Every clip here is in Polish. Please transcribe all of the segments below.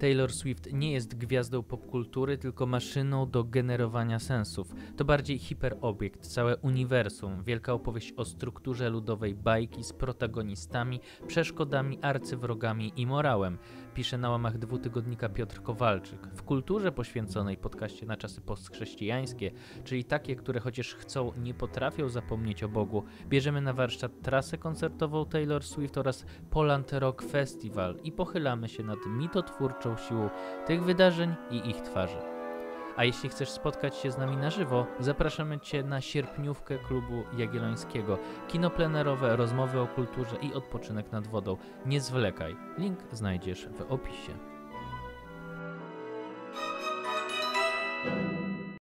Taylor Swift nie jest gwiazdą popkultury, tylko maszyną do generowania sensów. To bardziej hiperobiekt, całe uniwersum, wielka opowieść o strukturze ludowej bajki z protagonistami, przeszkodami, arcywrogami i morałem pisze na łamach dwutygodnika Piotr Kowalczyk. W kulturze poświęconej podcaście na czasy postchrześcijańskie, czyli takie, które chociaż chcą, nie potrafią zapomnieć o Bogu, bierzemy na warsztat trasę koncertową Taylor Swift oraz Poland Rock Festival i pochylamy się nad mitotwórczą siłą tych wydarzeń i ich twarzy. A jeśli chcesz spotkać się z nami na żywo, zapraszamy Cię na sierpniówkę klubu Jagiellońskiego. Kino plenerowe, rozmowy o kulturze i odpoczynek nad wodą. Nie zwlekaj. Link znajdziesz w opisie.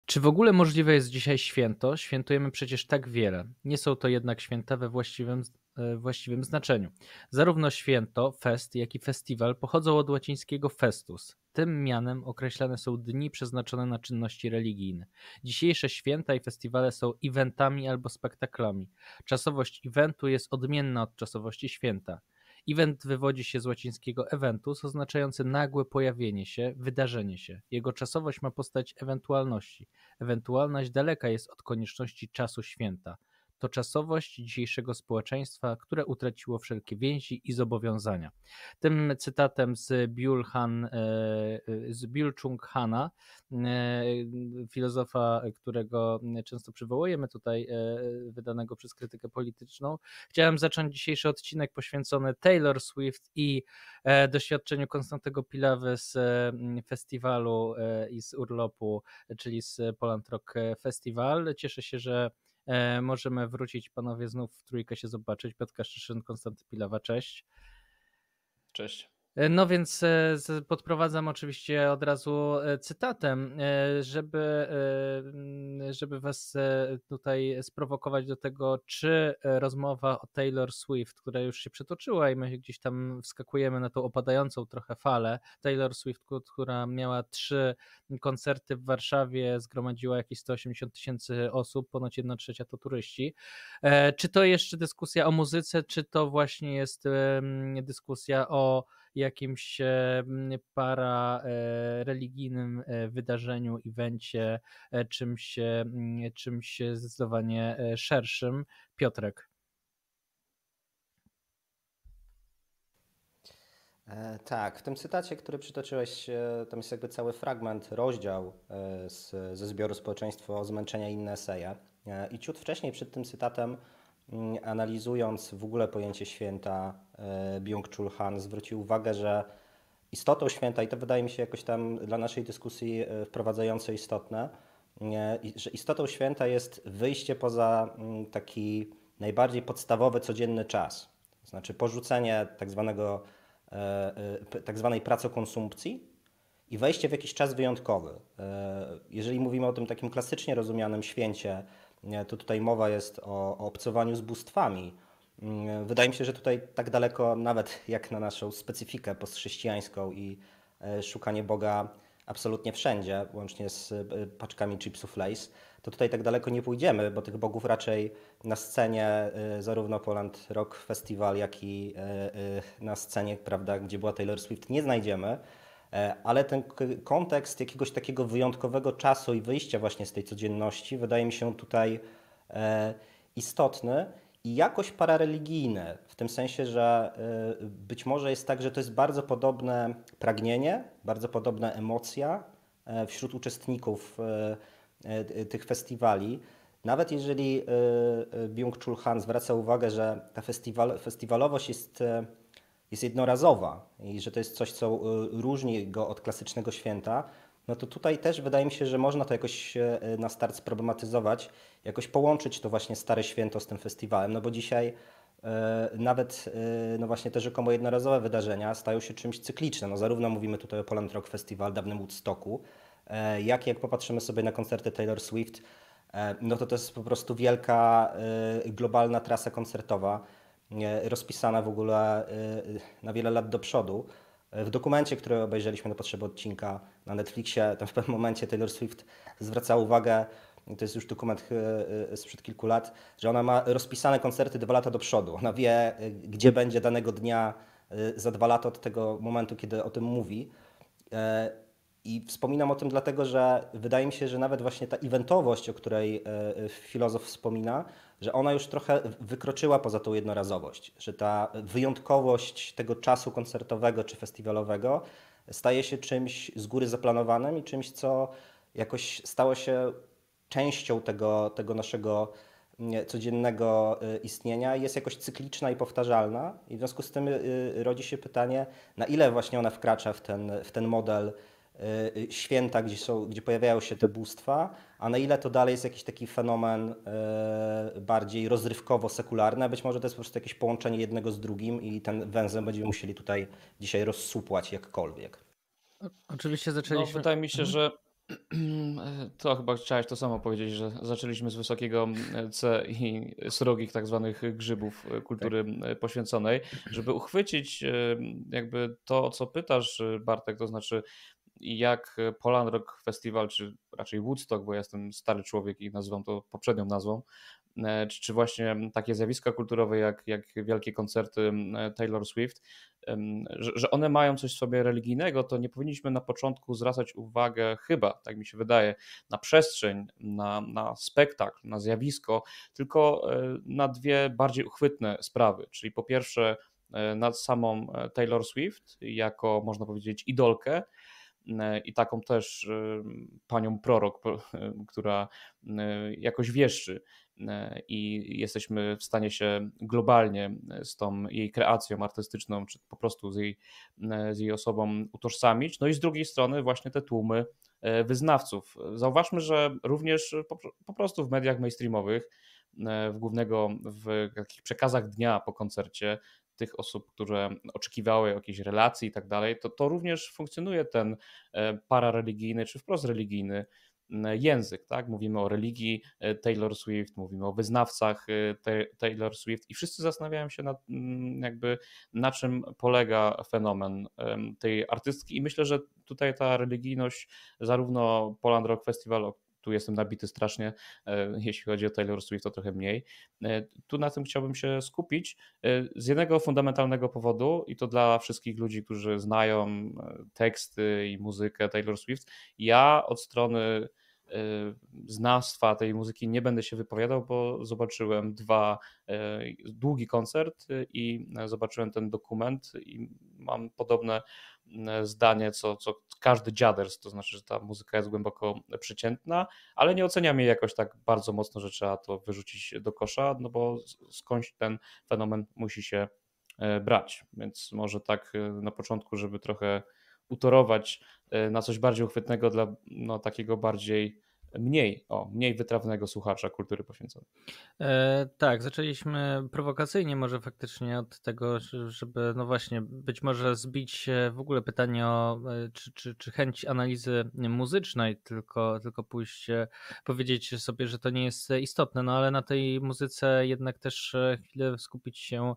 Czy w ogóle możliwe jest dzisiaj święto? Świętujemy przecież tak wiele. Nie są to jednak święta we właściwym E, właściwym znaczeniu. Zarówno święto, fest, jak i festiwal pochodzą od łacińskiego festus. Tym mianem określane są dni przeznaczone na czynności religijne. Dzisiejsze święta i festiwale są eventami albo spektaklami. Czasowość eventu jest odmienna od czasowości święta. Event wywodzi się z łacińskiego eventus, oznaczający nagłe pojawienie się, wydarzenie się. Jego czasowość ma postać ewentualności. Ewentualność daleka jest od konieczności czasu święta to czasowość dzisiejszego społeczeństwa, które utraciło wszelkie więzi i zobowiązania. Tym cytatem z Byul Han, e, e, z Byul Chung Hana, e, filozofa, którego często przywołujemy tutaj, wydanego przez krytykę polityczną, chciałem zacząć dzisiejszy odcinek poświęcony Taylor Swift i doświadczeniu Konstantego Pilawy z festiwalu i z urlopu, czyli z Poland Rock Festival. Cieszę się, że E, możemy wrócić, panowie, znów w trójkę się zobaczyć. Piotr Szyszyn, Konstanty Pilawa, cześć. Cześć. E, no więc e, podprowadzam oczywiście od razu e, cytatem, żeby, żeby was tutaj sprowokować do tego, czy rozmowa o Taylor Swift, która już się przetoczyła i my gdzieś tam wskakujemy na tą opadającą trochę falę, Taylor Swift, która miała trzy koncerty w Warszawie, zgromadziła jakieś 180 tysięcy osób, ponad jedna trzecia to turyści. Czy to jeszcze dyskusja o muzyce, czy to właśnie jest dyskusja o jakimś e, parareligijnym religijnym e, wydarzeniu, evencie, e, czymś, czymś zdecydowanie szerszym. Piotrek. Tak, w tym cytacie, który przytoczyłeś, tam jest jakby cały fragment, rozdział z, ze zbioru Społeczeństwo Zmęczenia i inne eseje. I ciut wcześniej przed tym cytatem Mm, analizując w ogóle pojęcie święta, e, Byung-Chul Han zwrócił uwagę, że istotą święta, i to wydaje mi się jakoś tam dla naszej dyskusji e, wprowadzające istotne, że istotą święta jest wyjście poza mm, taki najbardziej podstawowy codzienny czas. To znaczy porzucenie tak, zwanego, e, tak zwanej pracokonsumpcji i wejście w jakiś czas wyjątkowy. Jeżeli mówimy o tym takim klasycznie rozumianym święcie, to tutaj mowa jest o, obcowaniu z bóstwami. Mm, wydaje mi się, że tutaj tak daleko, nawet jak na naszą specyfikę postchrześcijańską i e, szukanie Boga absolutnie wszędzie, łącznie z e, paczkami chipsów Lays, to tutaj tak daleko nie pójdziemy, bo tych bogów raczej na scenie e, zarówno Poland Rock Festival, jak i na scenie, prawda, gdzie była Taylor Swift, nie znajdziemy. E, ale ten kontekst jakiegoś takiego wyjątkowego czasu i wyjścia właśnie z tej codzienności wydaje mi się tutaj e, istotny i jakoś parareligijny, w tym sensie, że e, być może jest tak, że to jest bardzo podobne pragnienie, bardzo podobna emocja wśród uczestników tych festiwali. Nawet jeżeli Byung-Chul Han zwraca uwagę, że ta festiwal, festiwalowość jest jest jednorazowa i że to jest coś, co y, różni go od klasycznego święta, no to tutaj też wydaje mi się, że można to jakoś e, na start sproblematyzować, jakoś połączyć to właśnie stare święto z tym festiwalem, no bo dzisiaj e, nawet e, no właśnie te rzekomo jednorazowe wydarzenia stają się czymś cyklicznym. No zarówno mówimy tutaj o Poland Rock Festival, dawnym Woodstocku, jak jak popatrzymy sobie na koncerty Taylor Swift, no to to jest po prostu wielka globalna trasa koncertowa, E, rozpisana w ogóle e, e, na wiele lat do przodu. W dokumencie, który obejrzeliśmy na potrzeby odcinka na Netflixie, tam w pewnym momencie Taylor Swift zwracała uwagę, to jest już dokument sprzed kilku lat, że ona ma rozpisane koncerty dwa lata do przodu. Ona wie, gdzie będzie danego dnia za dwa lata od tego momentu, kiedy o tym mówi. I wspominam o tym dlatego, że wydaje mi się, że nawet właśnie ta eventowość, o której filozof wspomina, że ona już trochę wykroczyła poza tą jednorazowość, że ta wyjątkowość tego czasu koncertowego czy festiwalowego staje się czymś z góry zaplanowanym i czymś, co jakoś stało się częścią tego, tego naszego mm, codziennego y, istnienia jest jakoś cykliczna i powtarzalna i w związku z tym y, y, rodzi się pytanie, na ile właśnie ona wkracza w ten, w ten model Y, y, święta, gdzie, są, gdzie pojawiają się te bóstwa, a na ile to dalej jest jakiś taki fenomen y, bardziej rozrywkowo-sekularny, być może to jest po prostu jakieś połączenie jednego z drugim i ten węzeł będziemy musieli tutaj dzisiaj rozsupłać jakkolwiek. Oczywiście zaczęliśmy... No, wydaje mi się, mhm. że to chyba chciałeś to samo powiedzieć, że zaczęliśmy z wysokiego e, C i srogich tak zwanych grzybów e, kultury tak. E, poświęconej, żeby uchwycić jakby to, o co pytasz Bartek, to znaczy i jak e, Poland Rock Festival, czy raczej Woodstock, bo ja jestem stary człowiek i nazywam to poprzednią nazwą, e, czy, czy właśnie takie zjawiska kulturowe jak, jak wielkie koncerty e, Taylor Swift, że, że one mają coś w sobie religijnego, to nie powinniśmy na początku zwracać uwagę, chyba, tak mi się wydaje, na przestrzeń, na, na spektakl, na zjawisko, tylko na dwie bardziej uchwytne sprawy. Czyli po pierwsze, nad samą Taylor Swift jako, można powiedzieć, idolkę, E, i taką też e, panią prorok, która e, jakoś wieszczy i jesteśmy w stanie się globalnie z tą jej kreacją artystyczną, czy po prostu z jej, z jej osobą utożsamić. No i z drugiej strony właśnie te tłumy wyznawców. Zauważmy, że również po, po prostu w mediach mainstreamowych w głównego w takich przekazach dnia po koncercie tych osób, które oczekiwały jakiejś relacji i tak dalej, to, to również funkcjonuje ten e, parareligijny czy wprost religijny język, tak? Mówimy o religii e, Taylor Swift, mówimy o wyznawcach e, Taylor Swift i wszyscy zastanawiają się nad, jakby na czym polega fenomen tej artystki i myślę, że tutaj ta religijność zarówno Poland Rock Festival, tu jestem nabity strasznie, e, jeśli chodzi o Taylor Swift, to trochę mniej. E, tu na tym chciałbym się skupić e, z jednego fundamentalnego powodu i to dla wszystkich ludzi, którzy znają teksty i muzykę Taylor Swift. Ja od strony Y, znawstwa tej muzyki nie będę się wypowiadał, bo zobaczyłem dwa y, długi koncert y, i zobaczyłem ten dokument i mam podobne zdanie, co, co każdy dziaders, to znaczy, że ta muzyka jest głęboko przeciętna, ale nie oceniam jej jakoś tak bardzo mocno, że trzeba to wyrzucić do kosza, no bo skądś ten fenomen musi się brać, więc może tak na początku, żeby trochę utorować e, na coś bardziej uchwytnego dla no, takiego bardziej mniej, o, mniej wytrawnego słuchacza kultury poświęconej. E, tak, zaczęliśmy prowokacyjnie może faktycznie od tego, żeby no właśnie być może zbić w ogóle pytanie o e, czy, czy, czy chęć analizy muzycznej, tylko, tylko pójść e, powiedzieć sobie, że to nie jest istotne, no ale na tej muzyce jednak też e, chwilę skupić się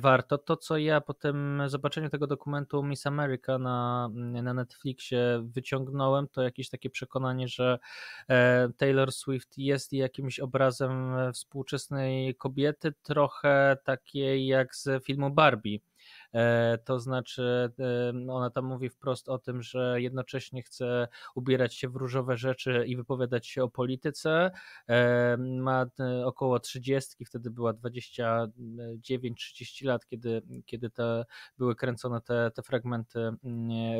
warto. To co ja po tym zobaczeniu tego dokumentu Miss America na, na Netflixie wyciągnąłem, to jakieś takie przekonanie, że E, Taylor Swift jest jakimś obrazem e, współczesnej kobiety, trochę takiej jak z filmu Barbie. E, to znaczy, e, no, ona tam mówi wprost o tym, że jednocześnie chce ubierać się w różowe rzeczy i wypowiadać się o polityce. E, ma około 30, wtedy była 29-30 lat, kiedy, kiedy te, były kręcone te, te fragmenty mm,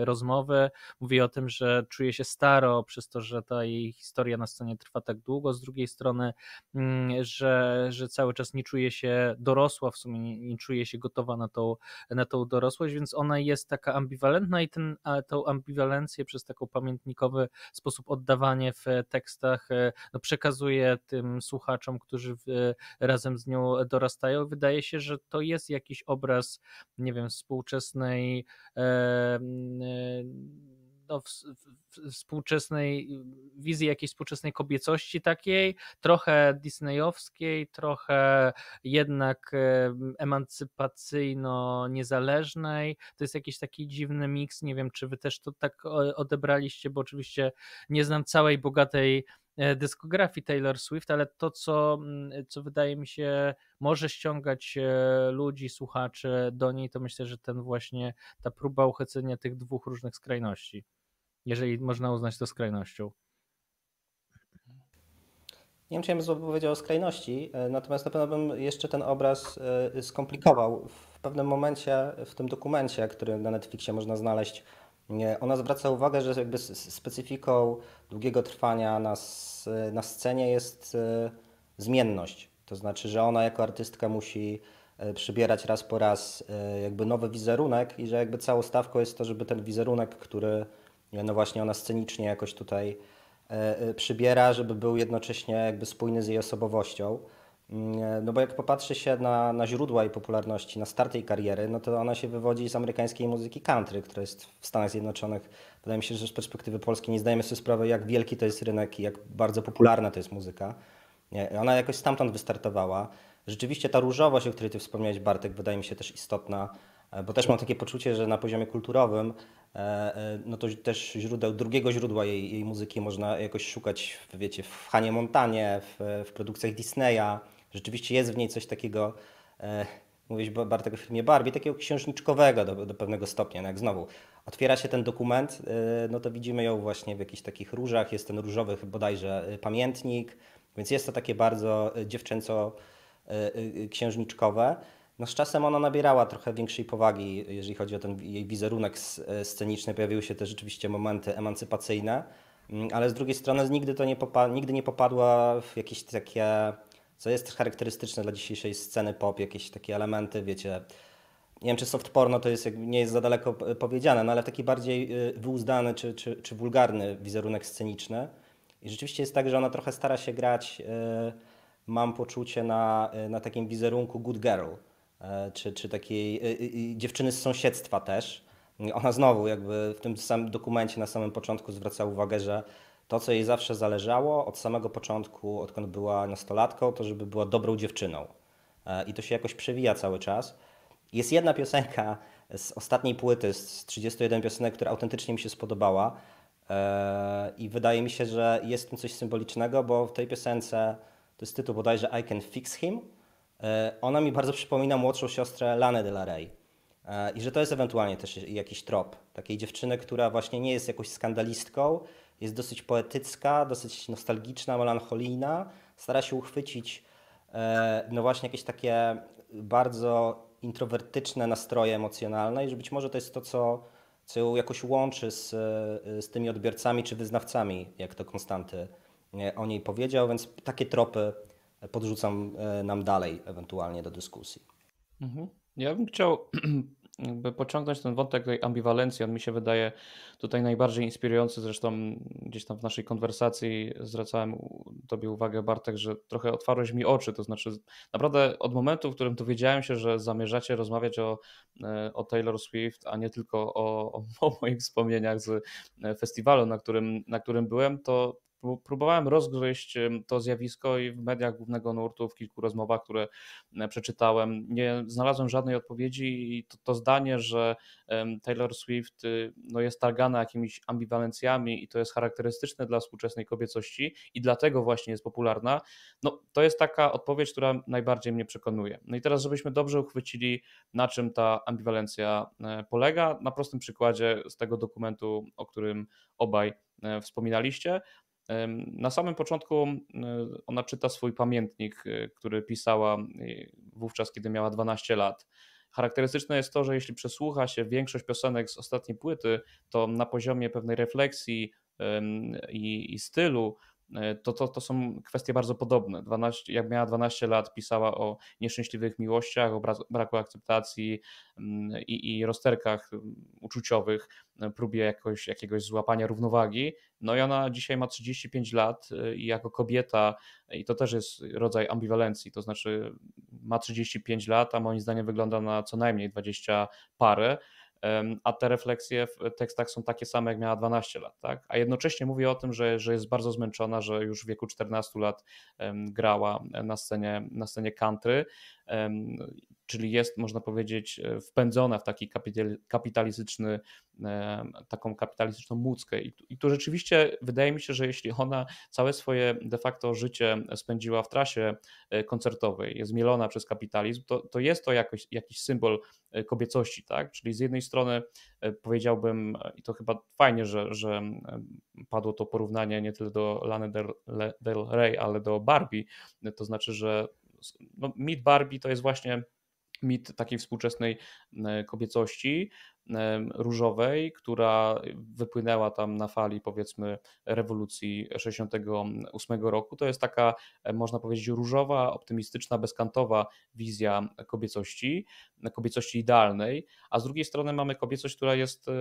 rozmowy. Mówi o tym, że czuje się staro przez to, że ta jej historia na scenie trwa tak długo. Z drugiej strony, mm, że, że cały czas nie czuje się dorosła, w sumie nie, nie czuje się gotowa na tą na tą dorosłość, więc ona jest taka ambiwalentna i ten, tą ambiwalencję przez taką pamiętnikowy sposób oddawanie w tekstach e, no, przekazuje tym słuchaczom, którzy e, razem z nią dorastają. Wydaje się, że to jest jakiś obraz, nie wiem, współczesnej. E, e, no, w, w współczesnej wizji jakiejś współczesnej kobiecości takiej, mhm. trochę disneyowskiej, trochę jednak emancypacyjno-niezależnej. To jest jakiś taki dziwny miks, nie wiem, czy wy też to tak odebraliście, bo oczywiście nie znam całej bogatej e, dyskografii Taylor Swift, ale to, co, mm, co wydaje mi się może ściągać e, ludzi, słuchaczy do niej, to myślę, że ten właśnie ta próba uchycenia tych dwóch różnych skrajności jeżeli można uznać to skrajnością. Nie wiem, czy ja bym powiedział o skrajności, e, natomiast na pewno bym jeszcze ten obraz e, skomplikował. W pewnym momencie w tym dokumencie, który na Netflixie można znaleźć, ona zwraca uwagę, że jakby specyfiką długiego trwania na, na scenie jest e, zmienność. To znaczy, że ona jako artystka musi przybierać raz po raz jakby nowy wizerunek i że jakby całą stawką jest to, żeby ten wizerunek, który no właśnie ona scenicznie jakoś tutaj e, e, przybiera, żeby był jednocześnie jakby spójny z jej osobowością. Mm, e, no bo jak popatrzy się na, na źródła jej popularności, na start jej kariery, no to ona się wywodzi z amerykańskiej muzyki country, która jest w Stanach Zjednoczonych. Wydaje mi się, że z perspektywy polskiej nie zdajemy sobie sprawy, jak wielki to jest rynek i jak bardzo popularna to jest muzyka. Ona jakoś stamtąd wystartowała. Rzeczywiście ta różowość, o której ty wspomniałeś Bartek, wydaje mi się też istotna E, bo też mam takie poczucie, że na poziomie kulturowym e, e, no to też źródeł, drugiego źródła jej, jej muzyki można jakoś szukać, wiecie, w Hanie Montanie, w, w produkcjach Disneya. Rzeczywiście jest w niej coś takiego, e, mówiłeś Bartek o filmie Barbie, takiego księżniczkowego do, do pewnego stopnia. No jak znowu otwiera się ten dokument, e, no to widzimy ją właśnie w jakichś takich różach, jest ten różowy bodajże pamiętnik, więc jest to takie bardzo dziewczęco e, no z czasem ona nabierała trochę większej powagi, jeżeli chodzi o ten jej wizerunek e, sceniczny. Pojawiły się też rzeczywiście momenty emancypacyjne, mm, ale z drugiej strony nigdy, to nie popa- nigdy nie popadła w jakieś takie, co jest charakterystyczne dla dzisiejszej sceny pop, jakieś takie elementy, wiecie, nie wiem czy soft porno to jest, nie jest za daleko powiedziane, no ale taki bardziej y, wyuzdany czy, czy, czy wulgarny wizerunek sceniczny. I rzeczywiście jest tak, że ona trochę stara się grać, y, mam poczucie, na, y, na takim wizerunku good girl E, czy, czy takiej e, e, dziewczyny z sąsiedztwa też. Ona znowu jakby w tym samym dokumencie na samym początku zwraca uwagę, że to, co jej zawsze zależało od samego początku, odkąd była nastolatką, to żeby była dobrą dziewczyną. I to się jakoś przewija cały czas. Jest jedna piosenka z ostatniej płyty, z 31 piosenek, która autentycznie mi się spodobała. I wydaje mi się, że jest w tym coś symbolicznego, bo w tej piosence, to jest tytuł bodajże I Can Fix Him, E, ona mi bardzo przypomina młodszą siostrę de Del Rey. E, I że to jest ewentualnie też jakiś trop takiej dziewczyny, która właśnie nie jest jakąś skandalistką, jest dosyć poetycka, dosyć nostalgiczna, melancholijna, stara się uchwycić e, no właśnie jakieś takie bardzo introwertyczne nastroje emocjonalne i że być może to jest to, co, co ją jakoś łączy z, z tymi odbiorcami czy wyznawcami, jak to Konstanty o niej powiedział, więc takie tropy podrzucam e, nam dalej ewentualnie do dyskusji. Mhm. Ja bym chciał jakby pociągnąć ten wątek tej ambiwalencji. On mi się wydaje tutaj najbardziej inspirujący. Zresztą gdzieś tam w naszej konwersacji zwracałem Tobie uwagę, Bartek, że trochę otwarłeś mi oczy. To znaczy, naprawdę od momentu, w którym dowiedziałem się, że zamierzacie rozmawiać o, e, o Taylor Swift, a nie tylko o, o, moich wspomnieniach z e, festiwalu, na którym, na którym byłem, to próbowałem rozgryźć to zjawisko i w mediach głównego nurtu, w kilku rozmowach, które przeczytałem, nie znalazłem żadnej odpowiedzi i to, to zdanie, że Taylor Swift y, no, jest targana jakimiś ambiwalencjami i to jest charakterystyczne dla współczesnej kobiecości i dlatego właśnie jest popularna, no to jest taka odpowiedź, która najbardziej mnie przekonuje. No i teraz, żebyśmy dobrze uchwycili, na czym ta ambiwalencja e, polega, na prostym przykładzie z tego dokumentu, o którym obaj e, wspominaliście. Na samym początku ona czyta swój pamiętnik, e, który pisała e, wówczas, kiedy miała 12 lat. Charakterystyczne jest to, że jeśli przesłucha się większość piosenek z ostatniej płyty, to na poziomie pewnej refleksji i, i stylu E, to, to, to są kwestie bardzo podobne. 12, jak miała 12 lat, pisała o nieszczęśliwych miłościach, o braku akceptacji mm, i, i rozterkach mm, uczuciowych, e, próbie jakoś, jakiegoś złapania równowagi. No i ona dzisiaj ma 35 lat e, i jako kobieta, i to też jest rodzaj ambiwalencji, to znaczy ma 35 lat, a moim zdaniem wygląda na co najmniej 20 parę a te refleksje w tekstach są takie same, jak miała 12 lat, tak? A jednocześnie mówi o tym, że, że jest bardzo zmęczona, że już w wieku 14 lat grała na scenie, na scenie country czyli jest, można powiedzieć, e, wpędzona w taki kapitalistyczny, e, taką kapitalistyczną muckę. I tu, I tu rzeczywiście wydaje mi się, że jeśli ona całe swoje de facto życie spędziła w trasie e, koncertowej, jest mielona przez kapitalizm, to, to jest to jakoś, jakiś symbol kobiecości, tak? Czyli z jednej strony powiedziałbym, i to chyba fajnie, że, że padło to porównanie nie tyle do Lany Del, Del Rey, ale do Barbie, to znaczy, że no, mit Barbie to jest właśnie mit takiej współczesnej kobiecości różowej, która wypłynęła tam na fali powiedzmy rewolucji 68 roku. To jest taka, e, można powiedzieć, różowa, optymistyczna, bezkantowa wizja kobiecości, kobiecości idealnej, a z drugiej strony mamy kobiecość, która jest, e,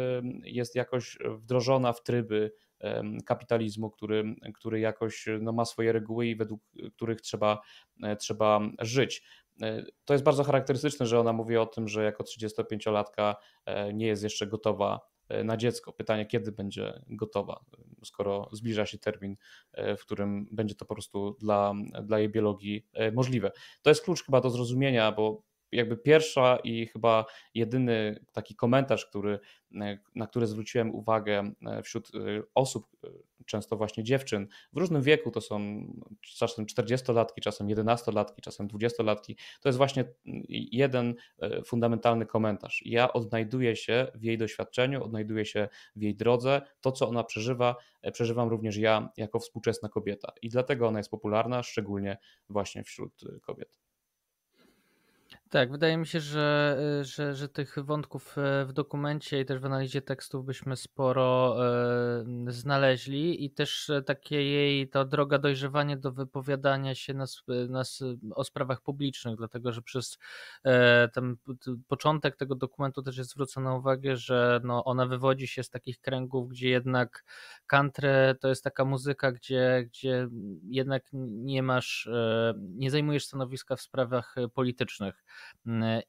jest jakoś wdrożona w tryby kapitalizmu, który, który jakoś no, ma swoje reguły i według których trzeba, e, trzeba żyć. E, to jest bardzo charakterystyczne, że ona mówi o tym, że jako 35-latka e, nie jest jeszcze gotowa e, na dziecko. Pytanie, kiedy będzie gotowa, skoro zbliża się termin, w którym będzie to po prostu dla, dla jej biologii możliwe. To jest klucz chyba do zrozumienia, bo jakby pierwsza i chyba jedyny taki komentarz, który, e, na który zwróciłem uwagę e, wśród e, osób, często właśnie dziewczyn w różnym wieku, to są czasem 40-latki, czasem 11-latki, czasem 20-latki, to jest właśnie mm, jeden fundamentalny komentarz. Ja odnajduję się w jej doświadczeniu, odnajduję się w jej drodze, to co ona przeżywa, przeżywam również ja jako współczesna kobieta i dlatego ona jest popularna, szczególnie właśnie wśród kobiet. Tak, wydaje mi się, że, e, że, że tych wątków e, w dokumencie i też w analizie tekstów byśmy sporo e, znaleźli i też takie jej ta droga dojrzewania do wypowiadania się nas, nas o sprawach publicznych, dlatego że przez ten początek tego dokumentu też jest zwrócona uwagę, że no, ona wywodzi się z takich kręgów, gdzie jednak country to jest taka muzyka, gdzie, gdzie jednak nie masz, nie zajmujesz stanowiska w sprawach politycznych.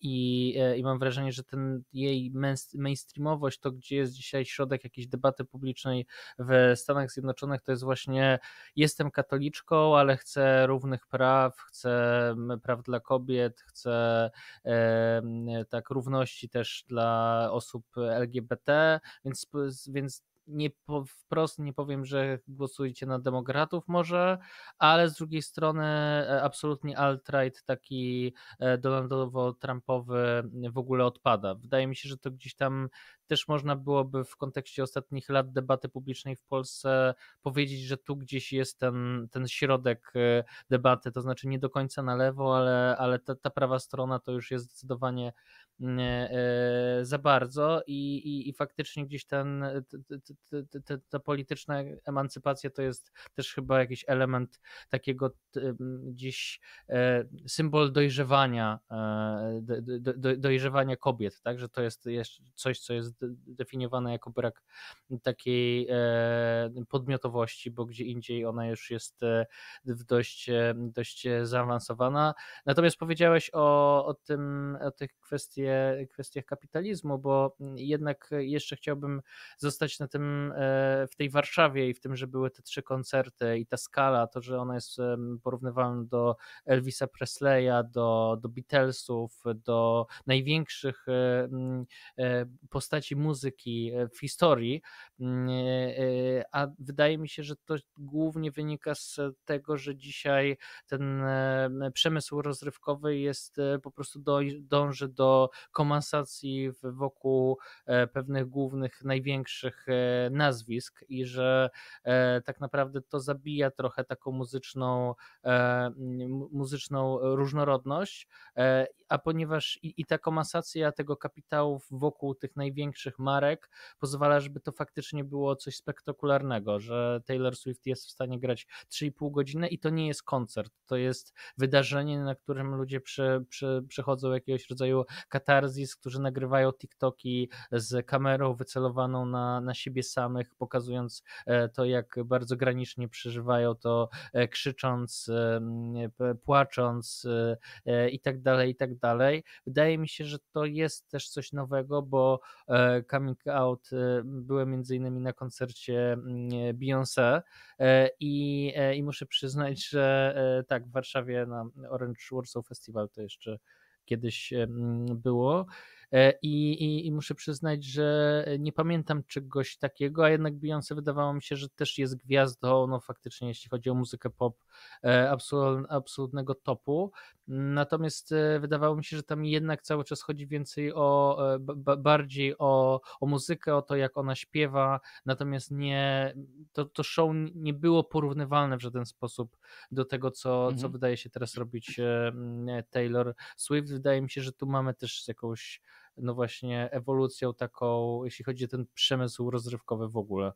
I, e, i mam wrażenie, że ten jej mainstreamowość, to gdzie jest dzisiaj środek jakiejś debaty publicznej w Stanach Zjednoczonych, to jest właśnie jestem katoliczką, ale chcę równych praw, chcę praw dla kobiet, chcę tak równości też dla osób LGBT, więc, więc nie po, wprost nie powiem, że głosujcie na demokratów może, ale z drugiej strony e, absolutnie alt-right taki e, Donaldowo-Trumpowy w ogóle odpada. Wydaje mi się, że to gdzieś tam też można byłoby w kontekście ostatnich lat debaty publicznej w Polsce powiedzieć, że tu gdzieś jest ten, ten środek y, debaty, to znaczy nie do końca na lewo, ale, ale ta, ta prawa strona to już jest zdecydowanie y, y, za bardzo i, i, i faktycznie gdzieś ten, ta polityczna emancypacja to jest też chyba jakiś element takiego gdzieś e, symbol dojrzewania, do, e, do, dojrzewania kobiet, tak, że to jest coś, co jest definiowana jako brak takiej e, podmiotowości, bo gdzie indziej ona już jest e, dość, e, dość zaawansowana. Natomiast powiedziałeś o, o, tym, o tych kwestie, kwestiach kapitalizmu, bo jednak jeszcze chciałbym zostać na tym, w tej Warszawie i w tym, że były te trzy koncerty i ta skala, to, że ona jest porównywalna do Elvisa Presleya, do, do Beatlesów, do największych postaci postaci muzyki e, w historii, mm, e, e, a wydaje mi się, że to głównie wynika z tego, że dzisiaj ten przemysł rozrywkowy jest po prostu do, dąży do komansacji wokół pewnych głównych, największych nazwisk i że tak naprawdę to zabija trochę taką muzyczną, muzyczną różnorodność, a ponieważ i, i ta komansacja tego kapitału wokół tych największych marek pozwala, żeby to faktycznie było coś spektakularnego, że Taylor Swift jest w stanie grać 3,5 godziny i to nie jest koncert, to jest wydarzenie, na którym ludzie przy, przy, przechodzą jakiegoś rodzaju katarzis, którzy nagrywają TikToki z kamerą wycelowaną na, na siebie samych, pokazując e, to, jak bardzo granicznie przeżywają to, e, krzycząc, e, płacząc i tak dalej, i tak dalej. Wydaje mi się, że to jest też coś nowego, bo E, coming out e, były między innymi na koncercie mm, e, Beyoncé i, i muszę przyznać, że tak, w Warszawie na Orange Warsaw Festival to jeszcze kiedyś mm, było. E, I, i, i muszę przyznać, że e, nie pamiętam czegoś takiego, a jednak Beyoncé wydawało mi się, że też jest gwiazdą, no faktycznie jeśli chodzi o muzykę pop, e, absolutnego topu. Natomiast wydawało mi się, że tam jednak cały czas chodzi więcej o, bardziej o, o muzykę, o to jak ona śpiewa, natomiast nie, to, to show nie było porównywalne w żaden sposób do tego, co, mhm. co wydaje się teraz robić Taylor Swift. Wydaje mi się, że tu mamy też jakąś no właśnie ewolucją taką, jeśli chodzi o ten przemysł rozrywkowy w ogóle.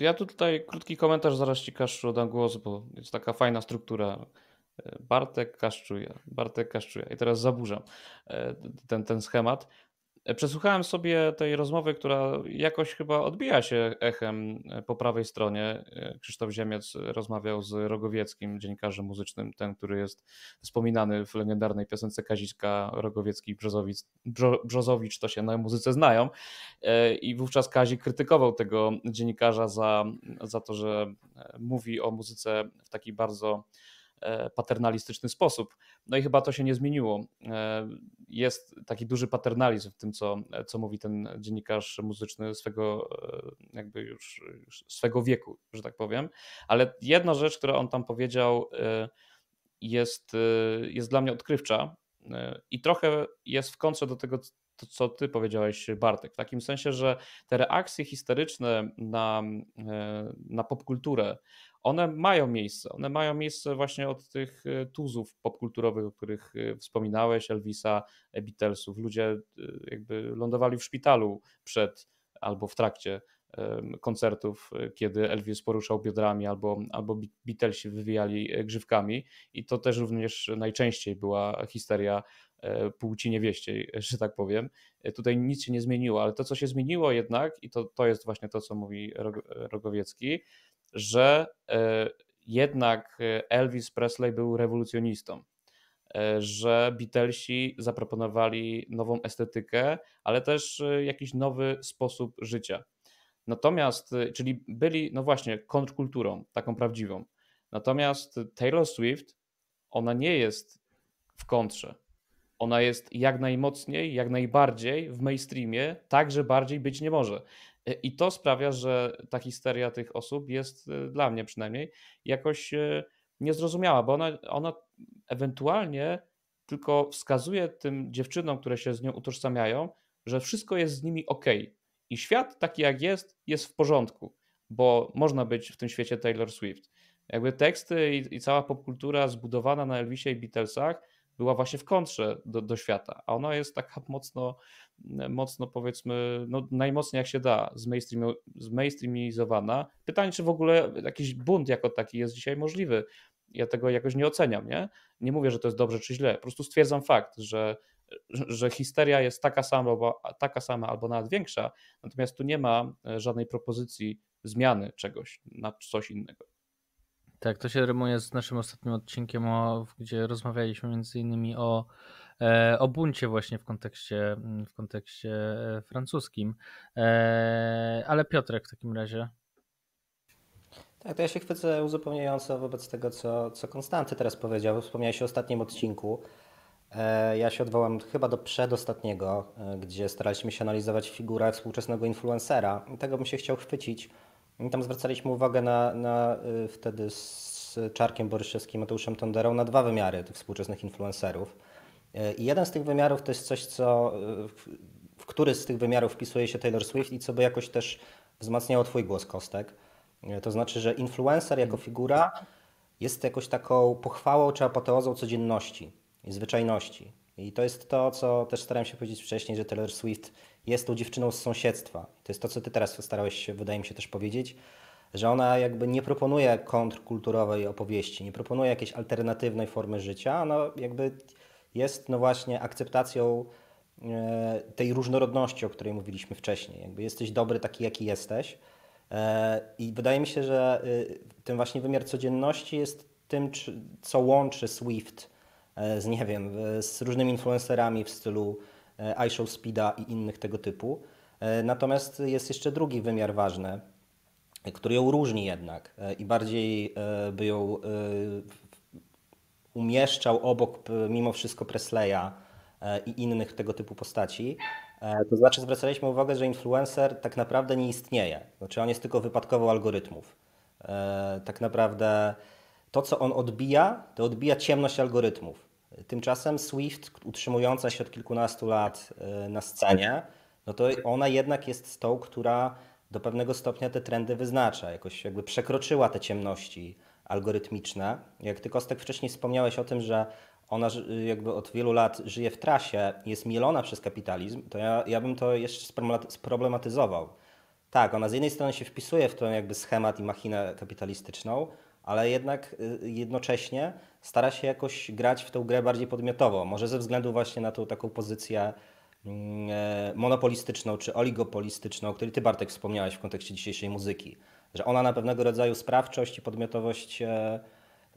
Ja tu tutaj krótki komentarz, zaraz Ci Kaszczu dam głos, bo jest taka fajna struktura. E, Bartek Kaszczuja, Bartek Kaszczuja. I teraz zaburzam e, ten, ten schemat. E, przesłuchałem sobie tej rozmowy, która jakoś chyba odbija się echem e, po prawej stronie. E, Krzysztof Ziemiec rozmawiał z Rogowieckim, dziennikarzem muzycznym, ten, który jest wspominany w legendarnej piosence Kaziska Rogowiecki i Brzozowicz, Brzozowicz to się na muzyce znają. I wówczas Kazik krytykował tego dziennikarza za, za to, że mówi o muzyce w taki bardzo E, paternalistyczny sposób. No i chyba to się nie zmieniło. E, jest taki duży paternalizm w tym, co, co mówi ten dziennikarz muzyczny swego, e, jakby już, już swego wieku, że tak powiem. Ale jedna rzecz, która on tam powiedział, jest, jest dla mnie odkrywcza i trochę jest w kontrze do tego, to, co ty powiedziałeś, Bartek, w takim sensie, że te reakcje historyczne na, na popkulturę, one mają miejsce. One mają miejsce właśnie od tych e, tuzów popkulturowych, o których e, wspominałeś, Elvisa, e, Beatlesów. Ludzie jakby lądowali w szpitalu przed albo w trakcie koncertów, kiedy Elvis poruszał biodrami albo, albo Beatlesi wywijali grzywkami i to też również najczęściej była histeria płci niewieściej, że tak powiem. Tutaj nic się nie zmieniło, ale to co się zmieniło jednak i to, to jest właśnie to, co mówi Rogowiecki, że e, jednak Elvis Presley był rewolucjonistą, e, że Beatlesi zaproponowali nową estetykę, ale też e, jakiś nowy sposób życia. Natomiast, czyli byli, no właśnie, kontrkulturą, taką prawdziwą. Natomiast Taylor Swift, ona nie jest w kontrze. Ona jest jak najmocniej, jak najbardziej w mainstreamie, także bardziej być nie może. E, I to sprawia, że ta histeria tych osób jest, e, dla mnie przynajmniej, jakoś e, niezrozumiała, bo ona, ona ewentualnie tylko wskazuje tym dziewczynom, które się z nią utożsamiają, że wszystko jest z nimi ok. I świat taki jak jest, jest w porządku, bo można być w tym świecie Taylor Swift. Jakby teksty i, i cała popkultura zbudowana na Elvisie i Beatlesach była właśnie w kontrze do, do świata, a ona jest taka mocno, mocno powiedzmy, no najmocniej jak się da, zmainstream, zmainstreamizowana. Pytanie, czy w ogóle jakiś bunt jako taki jest dzisiaj możliwy. Ja tego jakoś nie oceniam, nie? Nie mówię, że to jest dobrze czy źle, po prostu stwierdzam fakt, że, że histeria jest taka sama, albo, taka sama albo nawet większa, natomiast tu nie ma e, żadnej propozycji zmiany czegoś na coś innego. Tak, to się rymuje z naszym ostatnim odcinkiem, o, gdzie rozmawialiśmy między innymi o, e, o buncie właśnie w kontekście, mm, w kontekście e, francuskim. E, ale Piotrek w takim razie. Tak, to ja się chwycę uzupełniająco wobec tego, co, co Konstanty teraz powiedział. Wspomniałeś o ostatnim odcinku. E, ja się odwołam chyba do przedostatniego, e, gdzie staraliśmy się analizować figurę współczesnego influencera. Tego bym się chciał chwycić, tam zwracaliśmy uwagę na, na y, wtedy z Czarkiem Boryszewskim, Mateuszem Tonderą na dwa wymiary tych współczesnych influencerów. Y, I jeden z tych wymiarów to jest coś, co, y, w który z tych wymiarów wpisuje się Taylor Swift i co by jakoś też wzmacniało Twój głos, Kostek. To znaczy, że influencer jako figura jest jakoś taką pochwałą czy apoteozą codzienności i zwyczajności. I to jest to, co też starałem się powiedzieć wcześniej, że Taylor Swift jest tą dziewczyną z sąsiedztwa. To jest to, co ty teraz starałeś się, wydaje mi się, też powiedzieć, że ona jakby nie proponuje kontrkulturowej opowieści, nie proponuje jakiejś alternatywnej formy życia, ona jakby jest no właśnie akceptacją e, tej różnorodności, o której mówiliśmy wcześniej. Jakby jesteś dobry taki, jaki jesteś. E, I wydaje mi się, że e, ten właśnie wymiar codzienności jest tym, co łączy Swift z, nie wiem, z różnymi influencerami w stylu E, iShow Speeda i innych tego typu. E, natomiast jest jeszcze drugi wymiar ważny, który ją różni jednak e, i bardziej by ją umieszczał obok mimo wszystko Presleya i innych tego typu postaci. To znaczy zwracaliśmy uwagę, że influencer tak naprawdę nie istnieje. Znaczy on jest tylko wypadkową algorytmów. Tak naprawdę to, co on odbija, to odbija ciemność algorytmów. Tymczasem Swift, utrzymująca się od kilkunastu lat e, na scenie, no to ona jednak jest tą, która do pewnego stopnia te trendy wyznacza, jakoś jakby przekroczyła te ciemności algorytmiczne. Jak ty Kostek wcześniej wspomniałeś o tym, że ona jakby od wielu lat żyje w trasie, jest mielona przez kapitalizm, to ja, ja bym to jeszcze sproblematyzował. Tak, ona z jednej strony się wpisuje w ten jakby schemat i machinę kapitalistyczną, ale jednak y, jednocześnie stara się jakoś grać w tę grę bardziej podmiotowo. Może ze względu właśnie na tą taką pozycję mm, e, monopolistyczną czy oligopolistyczną, o której Ty Bartek wspomniałeś w kontekście dzisiejszej muzyki, że ona na pewnego rodzaju sprawczość i podmiotowość e,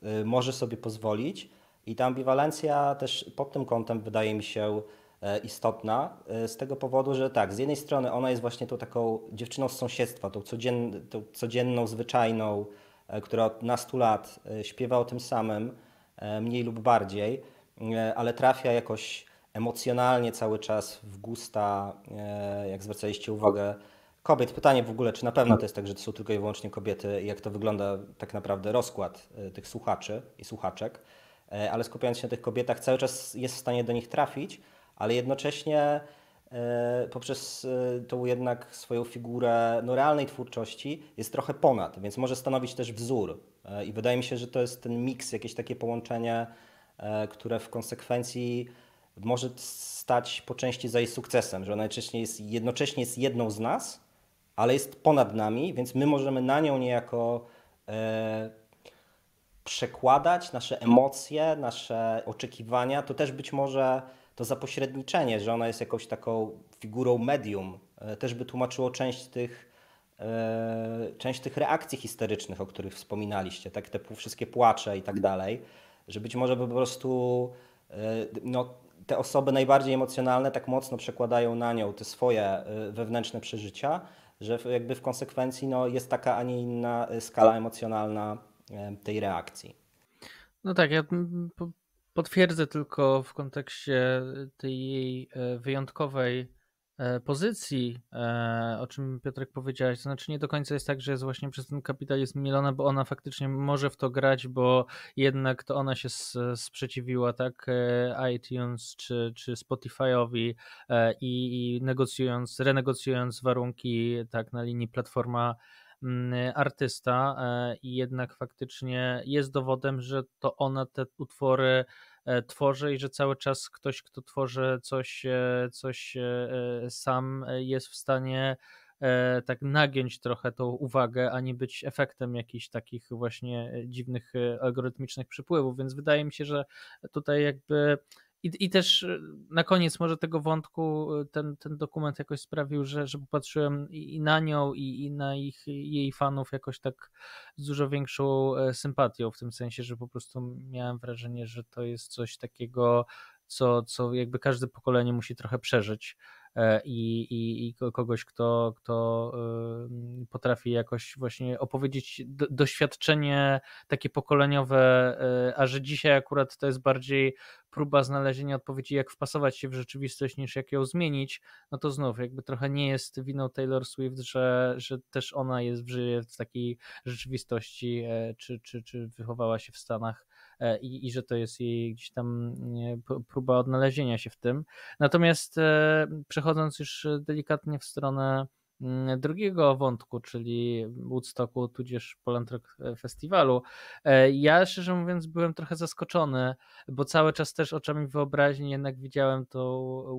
y, może sobie pozwolić i ta ambiwalencja też pod tym kątem wydaje mi się e, istotna z tego powodu, że tak, z jednej strony ona jest właśnie tą taką dziewczyną z sąsiedztwa, tą, codzien, tą codzienną, zwyczajną, E, która od nastu lat e, śpiewa o tym samym, e, mniej lub bardziej, ale trafia jakoś emocjonalnie cały czas w gusta, jak zwracaliście uwagę, kobiet. Pytanie w ogóle, czy na pewno to jest tak, że to są tylko i wyłącznie kobiety, jak to wygląda tak naprawdę rozkład tych słuchaczy i słuchaczek, ale skupiając się na tych kobietach, cały czas jest w stanie do nich trafić, ale jednocześnie E, poprzez e, tą jednak swoją figurę no, realnej twórczości jest trochę ponad, więc może stanowić też wzór. E, I wydaje mi się, że to jest ten miks, jakieś takie połączenie, które w konsekwencji może stać po części za jej sukcesem, że ona jednocześnie jest, jednocześnie jest jedną z nas, ale jest ponad nami, więc my możemy na nią niejako e, przekładać nasze emocje, nasze oczekiwania. To też być może to zapośredniczenie, że ona jest jakąś taką figurą medium, e, też by tłumaczyło część tych, e, część tych reakcji historycznych, o których wspominaliście, tak te wszystkie płacze i tak dalej, że być może po prostu e, no, te osoby najbardziej emocjonalne tak mocno przekładają na nią te swoje wewnętrzne przeżycia, że jakby w konsekwencji no, jest taka, a nie inna skala emocjonalna tej reakcji. No tak, ja Potwierdzę tylko w kontekście y, tej jej y, wyjątkowej y, pozycji, o czym Piotrek powiedziałeś, to znaczy nie do końca jest tak, że jest właśnie przez ten kapitalizm mielona, bo ona faktycznie może w to grać, bo jednak to ona się sprzeciwiła tak iTunes czy, czy Spotify'owi i, i negocjując, renegocjując warunki tak na linii platforma Mm, artysta e, i jednak faktycznie jest dowodem, że to ona te utwory e, tworzy i że cały czas ktoś, kto tworzy coś, e, coś sam jest w stanie tak nagiąć trochę tą uwagę, a nie być efektem jakichś takich właśnie dziwnych algorytmicznych przypływów, więc wydaje mi się, że tutaj jakby i, I też e, na koniec może tego wątku e, ten, ten dokument jakoś sprawił, że, że popatrzyłem i na nią, i, i na ich, jej fanów jakoś tak z dużo większą e, sympatią, w tym sensie, że po prostu miałem wrażenie, że to jest coś takiego, co, co jakby każde pokolenie musi trochę przeżyć E, i, i, i kogoś, kto, kto e, potrafi jakoś właśnie opowiedzieć doświadczenie takie pokoleniowe, e, a że dzisiaj akurat to jest bardziej próba znalezienia odpowiedzi, jak wpasować się w rzeczywistość, niż jak ją zmienić, no to znów jakby trochę nie jest winą Taylor Swift, że, że też ona jest, w żyje w takiej rzeczywistości, czy, czy, czy wychowała się w Stanach E, i, i że to jest jej gdzieś tam próba odnalezienia się w tym. Natomiast e, przechodząc już delikatnie w stronę mm, drugiego wątku, czyli Woodstocku tudzież Poland Rock e, Festiwalu. Ja szczerze mówiąc byłem trochę zaskoczony, bo cały czas też oczami wyobraźni jednak widziałem tą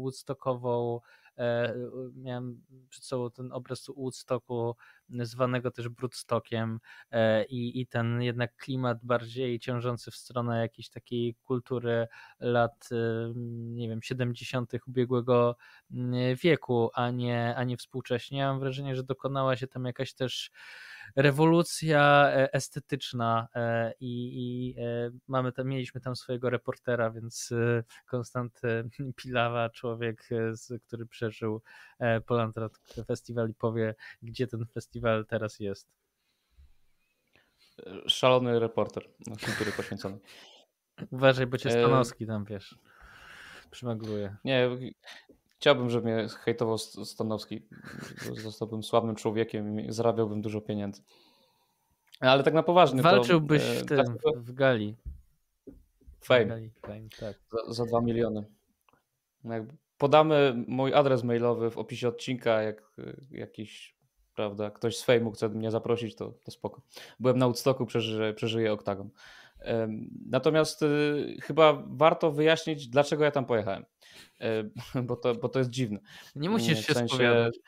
Woodstockową E, miałem przed sobą ten obraz Woodstocku, zwanego też brudstokiem e, i, i ten jednak klimat bardziej ciążący w stronę jakiejś takiej kultury lat, e, nie wiem, 70. ubiegłego wieku, a nie, a nie współcześnie. Ja mam wrażenie, że dokonała się tam jakaś też rewolucja e, estetyczna e, i, i e, mamy tam, mieliśmy tam swojego reportera, więc Konstanty Pilawa, człowiek, który przeżył Poland festiwal i powie, gdzie ten festiwal teraz jest. Szalony reporter na poświęcony. Uważaj, bo cię Stanowski tam, wiesz, przymagluje. Nie, Chciałbym, żeby mnie hejtował Stanowski. Zostałbym słabym człowiekiem i zarabiałbym dużo pieniędzy. Ale tak na poważnie. Walczyłbyś to, e, w, tym, tak, w gali. Fame. W gali, fame tak. za, za miliony. No podamy mój adres mailowy w opisie odcinka, jak e, jakiś prawda, ktoś z fejmu chce mnie zaprosić, to, to spoko. Byłem na Woodstocku, przeżyję, przeżyję oktagon. Natomiast y, chyba warto wyjaśnić, dlaczego ja tam pojechałem, e, bo to, bo to jest dziwne. Nie mm, musisz w się sensie... spowiadać.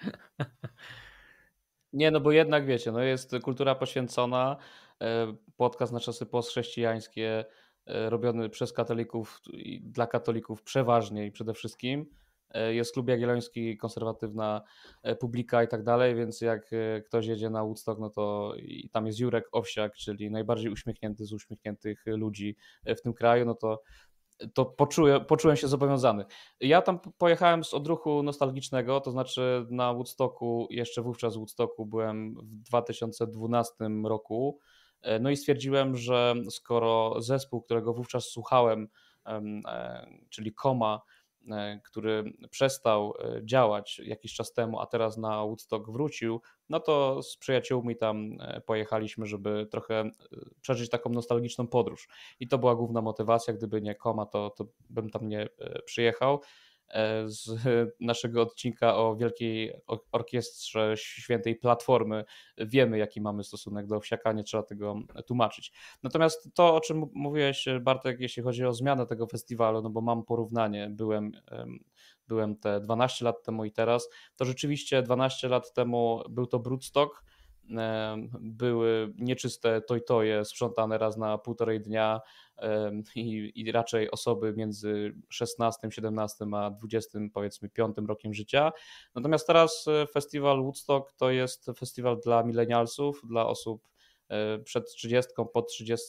Nie, no bo jednak wiecie, no jest kultura poświęcona, e, podcast na czasy postchrześcijańskie, e, robiony przez katolików i dla katolików przeważnie i przede wszystkim. E, jest klub jagielloński, konserwatywna e, publika i tak dalej, więc jak e, ktoś jedzie na Woodstock, no to i tam jest Jurek Owsiak, czyli najbardziej uśmiechnięty z uśmiechniętych ludzi w tym kraju, no to to poczuję, poczułem się zobowiązany. Ja tam pojechałem z odruchu nostalgicznego, to znaczy na Woodstocku, jeszcze wówczas Woodstocku byłem w 2012 roku, no i stwierdziłem, że skoro zespół, którego wówczas słuchałem, czyli Koma, E, który przestał e, działać jakiś czas temu, a teraz na Woodstock wrócił, no to z przyjaciółmi tam e, pojechaliśmy, żeby trochę przeżyć taką nostalgiczną podróż. I to była główna motywacja. gdyby nie koma, to, to bym tam nie przyjechał. E, z naszego odcinka o Wielkiej Orkiestrze Świętej Platformy wiemy, jaki mamy stosunek do wsiaka, nie trzeba tego e, tłumaczyć. Natomiast to, o czym mówiłeś, e, Bartek, jeśli chodzi o zmianę tego festiwalu, no bo mam porównanie, byłem byłem te 12 lat temu i teraz, to rzeczywiście 12 lat temu był to Brudstock, E, były nieczyste tojtoje sprzątane raz na półtorej dnia e, i, i raczej osoby między 16, 17 a 20 powiedzmy 5 rokiem życia. Natomiast teraz e, festiwal Woodstock to jest festiwal dla milenialsów, dla osób przed 30, po 30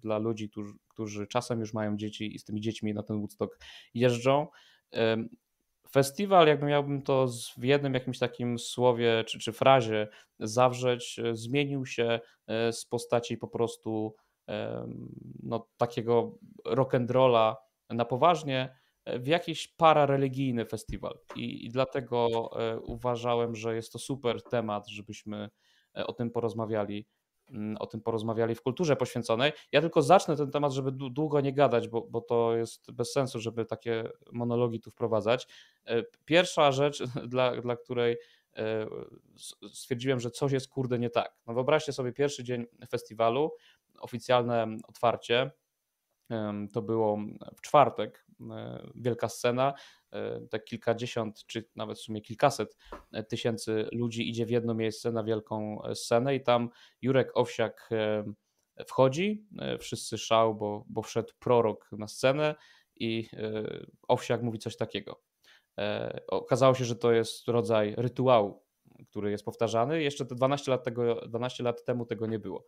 dla ludzi, którzy, którzy czasem już mają dzieci i z tymi dziećmi na ten Woodstock jeżdżą. Festiwal, jakby miałbym to w jednym jakimś takim słowie czy, czy frazie zawrzeć, e, zmienił się e, z postaci po prostu e, no, takiego rock'n'rolla na poważnie w jakiś parareligijny festiwal. I, I dlatego uważałem, że jest to super temat, żebyśmy o tym porozmawiali mm, o tym porozmawiali w kulturze poświęconej. Ja tylko zacznę ten temat, żeby długo nie gadać, bo, bo to jest bez sensu, żeby takie monologi tu wprowadzać. E, pierwsza rzecz, dla, dla której e, stwierdziłem, że coś jest kurde nie tak. No wyobraźcie sobie pierwszy dzień festiwalu, oficjalne otwarcie. To było w czwartek, e, wielka scena, te kilkadziesiąt, czy nawet w sumie kilkaset tysięcy ludzi idzie w jedno miejsce na wielką scenę i tam Jurek Owsiak wchodzi, wszyscy szał, bo, bo wszedł prorok na scenę i Owsiak mówi coś takiego. E, okazało się, że to jest rodzaj rytuału, który jest powtarzany. Jeszcze te 12 lat, tego, 12 lat temu tego nie było.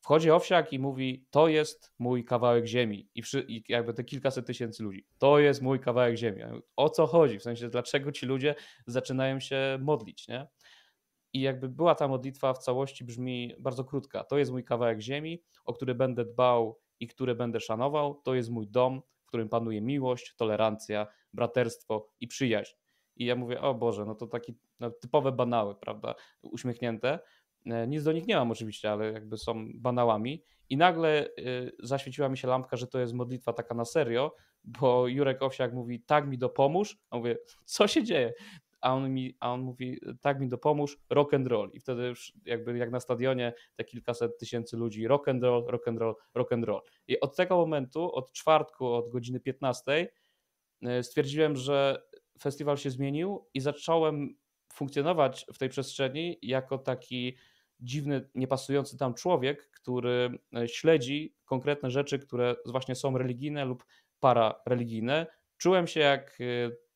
Wchodzi owsiak i mówi: To jest mój kawałek ziemi. I, I jakby te kilkaset tysięcy ludzi. To jest mój kawałek ziemi. O co chodzi? W sensie, dlaczego ci ludzie zaczynają się modlić, nie? I jakby była ta modlitwa w całości brzmi bardzo krótka. To jest mój kawałek ziemi, o który będę dbał i który będę szanował. To jest mój dom, którym panuje miłość, tolerancja, braterstwo i przyjaźń. I ja mówię, o Boże, no to takie no, typowe banały, prawda? Uśmiechnięte. E, nic do nich nie mam oczywiście, ale jakby są banałami. I nagle y, zaświeciła mi się lampka, że to jest modlitwa taka na serio, bo Jurek Owsiak mówi, tak mi dopomóż. A mówię, co się dzieje? a on, mi, a on mówi, tak mi dopomóż, rock and roll. I wtedy już jakby jak na stadionie te kilkaset tysięcy ludzi, rock and roll, rock and roll, rock and roll. I od tego momentu, od czwartku, od godziny 15 e, stwierdziłem, że festiwal się zmienił i zacząłem funkcjonować w tej przestrzeni jako taki dziwny, niepasujący tam człowiek, który e, śledzi konkretne rzeczy, które właśnie są religijne lub para religijne. Czułem się jak e,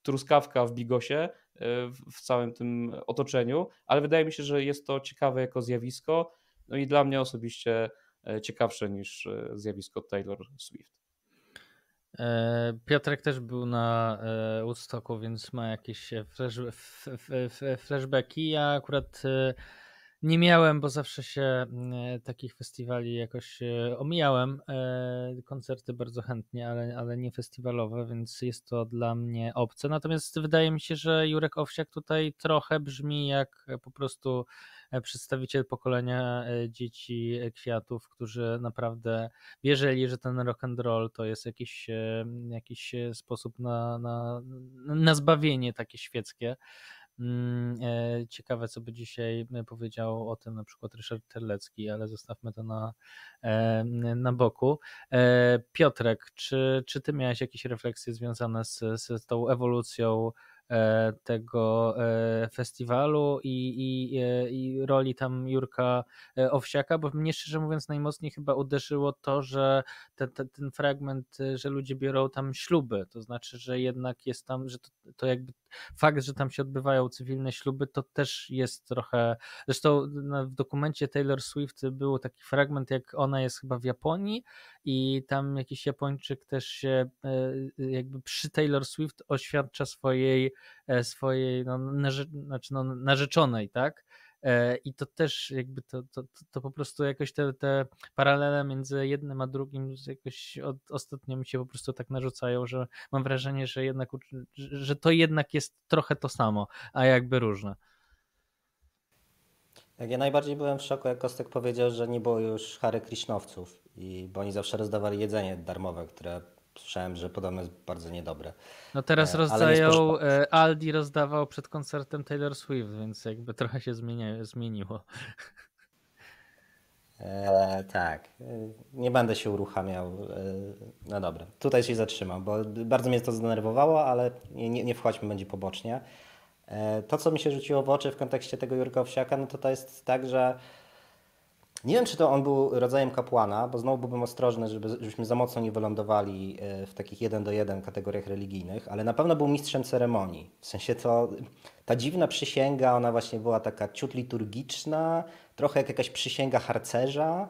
truskawka w bigosie, E, w całym tym otoczeniu, ale wydaje mi się, że jest to ciekawe jako zjawisko, no i dla mnie osobiście e, ciekawsze niż e, zjawisko Taylor Swift. Piotrek też był na Woodstocku, więc ma jakieś flashbacki. Ja akurat nie miałem, bo zawsze się mm, e, takich festiwali jakoś e, omijałem. E, koncerty bardzo chętnie, ale, ale nie festiwalowe, więc jest to dla mnie obce. Natomiast wydaje mi się, że Jurek Owsiak tutaj trochę brzmi jak po prostu przedstawiciel pokolenia dzieci kwiatów, którzy naprawdę wierzyli, że ten rock and roll to jest jakiś, jakiś sposób na, na, na zbawienie takie świeckie. Mm, e, ciekawe, co by dzisiaj e, powiedział o tym na przykład Ryszard Terlecki, ale zostawmy to na, e, na boku. Piotrek, czy, czy ty miałeś jakieś refleksje związane z, z tą ewolucją tego festiwalu i, i, i roli tam Jurka Owsiaka, bo mnie szczerze mówiąc najmocniej chyba uderzyło to, że ten ten fragment, że ludzie biorą tam śluby, to znaczy, że jednak jest tam, że to, to jakby fakt, że tam się odbywają cywilne śluby, to też jest trochę. Zresztą w dokumencie Taylor Swift był taki fragment, jak ona jest chyba w Japonii i tam jakiś Japończyk też się e, jakby przy Taylor Swift oświadcza swojej, e, swojej no, narze, znaczy no, narzeczonej, tak? E, I to też jakby to, to, to po prostu jakoś te, te paralele między jednym a drugim jakoś od, ostatnio mi się po prostu tak narzucają, że mam wrażenie, że jednak, że to jednak jest trochę to samo, a jakby różne. Tak, ja najbardziej byłem w szoku, jak Kostek powiedział, że nie było już chary Krishnowców, i, bo oni zawsze rozdawali jedzenie darmowe, które Słyszałem, że podobno jest bardzo niedobre. No teraz e, rozdają, e, Aldi rozdawał przed koncertem Taylor Swift, więc jakby trochę się zmienia, zmieniło. E, tak, e, nie będę się uruchamiał. no dobra, tutaj się zatrzymam, bo bardzo mnie to zdenerwowało, ale nie, nie wchodźmy, będzie pobocznie. to, co mi się rzuciło w oczy w kontekście tego Jurka Owsiaka, no to to jest tak, że nie wiem, czy to on był rodzajem kapłana, bo znowu byłbym ostrożny, żeby, żebyśmy za mocno nie wylądowali e, w takich jeden do jeden kategoriach religijnych, ale na pewno był mistrzem ceremonii. W sensie to ta dziwna przysięga, ona właśnie była taka ciut liturgiczna, trochę jak jakaś przysięga harcerza.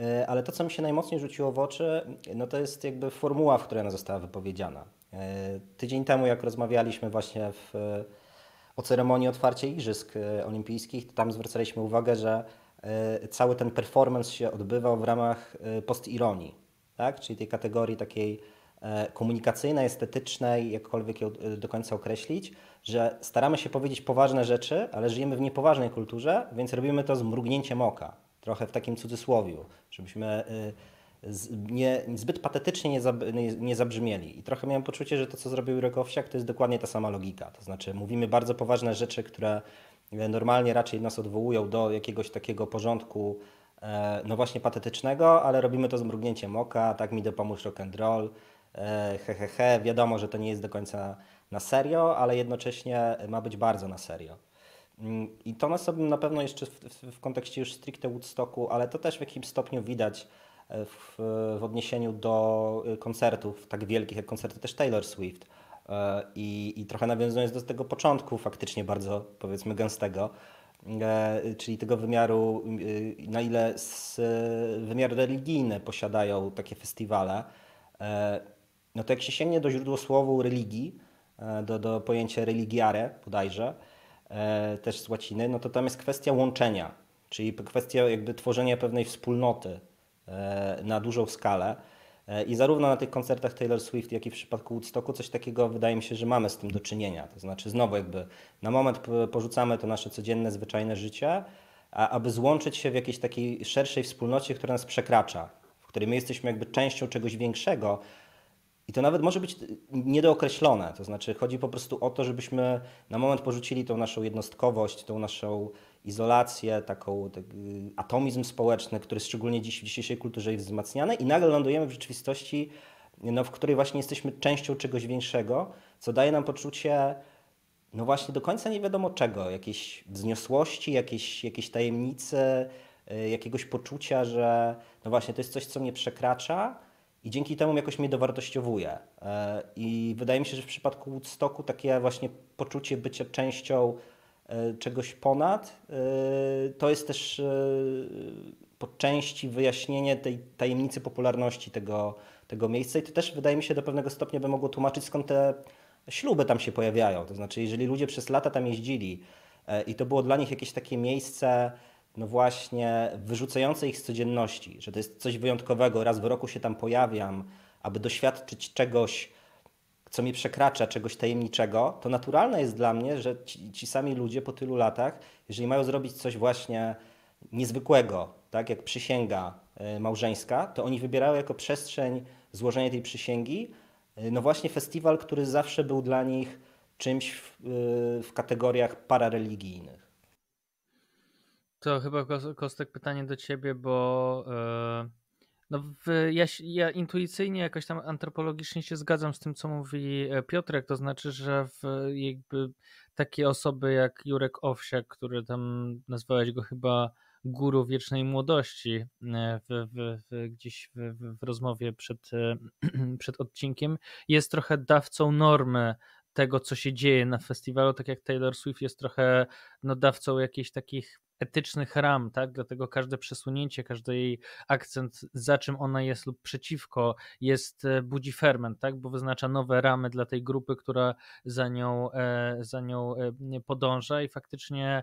E, ale to, co mi się najmocniej rzuciło w oczy, no to jest jakby formuła, w której ona została wypowiedziana. E, tydzień temu, jak rozmawialiśmy właśnie w, o ceremonii otwarcia Igrzysk Olimpijskich, tam zwracaliśmy uwagę, że E, cały ten performance się odbywał w ramach e, postironii, tak? czyli tej kategorii takiej e, komunikacyjnej, estetycznej, jakkolwiek ją do końca określić, że staramy się powiedzieć poważne rzeczy, ale żyjemy w niepoważnej kulturze, więc robimy to z mrugnięciem oka, trochę w takim cudzysłowiu, żebyśmy nie, zbyt patetycznie nie, zab, nie, nie, zabrzmieli. I trochę miałem poczucie, że to, co zrobił Jurek to jest dokładnie ta sama logika. To znaczy mówimy bardzo poważne rzeczy, które E, normalnie raczej nas odwołują do jakiegoś takiego porządku, e, no właśnie patetycznego, ale robimy to z mrugnięciem oka, tak mi dopomóż rock and roll, e, he, he, he. Wiadomo, że to nie jest do końca na serio, ale jednocześnie ma być bardzo na serio. Mm, I to na sobie na pewno jeszcze w, w kontekście już stricte Woodstocku, ale to też w jakimś stopniu widać w, w odniesieniu do koncertów tak wielkich jak koncerty też Taylor Swift i, I trochę nawiązując do tego początku, faktycznie bardzo powiedzmy gęstego, e, czyli tego wymiaru, e, na ile wymiar religijny posiadają takie festiwale, e, no to jak się sięgnie do źródło słowu religii, do, do pojęcia religiare bodajże, też z łaciny, no to tam jest kwestia łączenia, czyli kwestia jakby tworzenia pewnej wspólnoty na dużą skalę. E, I zarówno na tych koncertach Taylor Swift, jak i w przypadku Woodstocku coś takiego wydaje mi się, że mamy z tym do czynienia. To znaczy znowu jakby na moment porzucamy to nasze codzienne, zwyczajne życie, a, aby złączyć się w jakiejś takiej szerszej wspólnocie, która nas przekracza, w której my jesteśmy jakby częścią czegoś większego. I to nawet może być niedookreślone. To znaczy chodzi po prostu o to, żebyśmy na moment porzucili tą naszą jednostkowość, tą naszą izolację, taką tak, y, atomizm społeczny, który szczególnie dziś w dzisiejszej kulturze jest wzmacniany i nagle lądujemy w rzeczywistości, no, w której właśnie jesteśmy częścią czegoś większego, co daje nam poczucie no właśnie do końca nie wiadomo czego, jakiejś wzniosłości, jakiejś, jakiejś tajemnicy, y, jakiegoś poczucia, że no właśnie to jest coś, co mnie przekracza i dzięki temu jakoś mnie dowartościowuje. E, I wydaje mi się, że w przypadku Woodstocku takie właśnie poczucie bycia częścią E, czegoś ponad. E, to jest też e, po części wyjaśnienie tej tajemnicy popularności tego, tego miejsca i to też wydaje mi się do pewnego stopnia by mogło tłumaczyć skąd te śluby tam się pojawiają. To znaczy, jeżeli ludzie przez lata tam jeździli i to było dla nich jakieś takie miejsce, no właśnie, wyrzucające ich z codzienności, że to jest coś wyjątkowego, raz w roku się tam pojawiam, aby doświadczyć czegoś, co mi przekracza, czegoś tajemniczego, to naturalne jest dla mnie, że ci, ci sami ludzie po tylu latach, jeżeli mają zrobić coś właśnie niezwykłego, tak jak przysięga e, małżeńska, to oni wybierają jako przestrzeń złożenia tej przysięgi, e, no właśnie festiwal, który zawsze był dla nich czymś w, e, w kategoriach parareligijnych. To chyba Kostek pytanie do ciebie, bo yy no w, ja, ja, intuicyjnie jakoś tam antropologicznie się zgadzam z tym, co mówi e, Piotrek, to znaczy, że w, jakby takie osoby jak Jurek Owsiak, który tam nazwałeś go chyba guru wiecznej młodości e, w, gdzieś w, rozmowie przed, e, przed odcinkiem, jest trochę dawcą normy tego, co się dzieje na festiwalu, tak jak Taylor Swift jest trochę no, dawcą jakichś takich etycznych ram, tak? Dlatego każde przesunięcie, każdy jej akcent, za czym ona jest lub przeciwko, jest e, budzi ferment, tak? Bo wyznacza nowe ramy dla tej grupy, która za nią, e, za nią e, podąża i faktycznie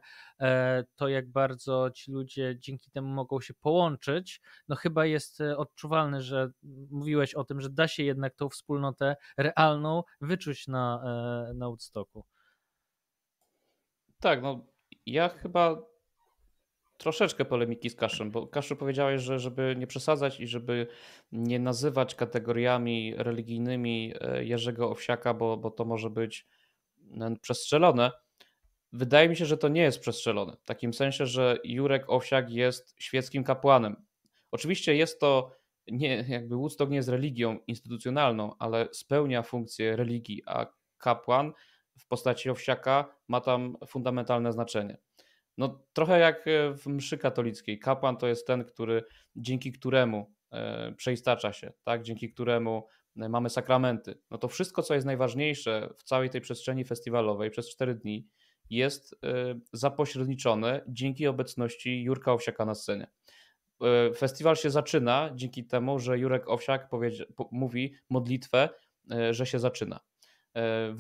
to, jak bardzo ci ludzie dzięki temu mogą się połączyć, no chyba jest odczuwalne, że mówiłeś o tym, że da się jednak tą wspólnotę realną wyczuć na, na Woodstocku. Tak, no ja chyba troszeczkę polemiki z Kaszem, bo Kaszu powiedziałeś, że żeby nie przesadzać i żeby nie nazywać kategoriami religijnymi e, Jerzego Owsiaka, bo, bo to może być e, przestrzelone. Wydaje mi się, że to nie jest przestrzelone. W takim sensie, że Jurek Owsiak jest świeckim kapłanem. Oczywiście jest to nie, jakby Woodstock nie jest religią instytucjonalną, ale spełnia funkcję religii, a kapłan w postaci Owsiaka ma tam fundamentalne znaczenie. No, trochę jak e, w mszy katolickiej. Kapłan to jest ten, który dzięki któremu e, przeistacza się, tak? dzięki któremu e, mamy sakramenty. No to wszystko, co jest najważniejsze w całej tej przestrzeni festiwalowej przez 4 dni, jest zapośredniczone dzięki obecności Jurka Owsiaka na scenie. Festiwal się zaczyna dzięki temu, że Jurek Owsiak mówi modlitwę, że się zaczyna.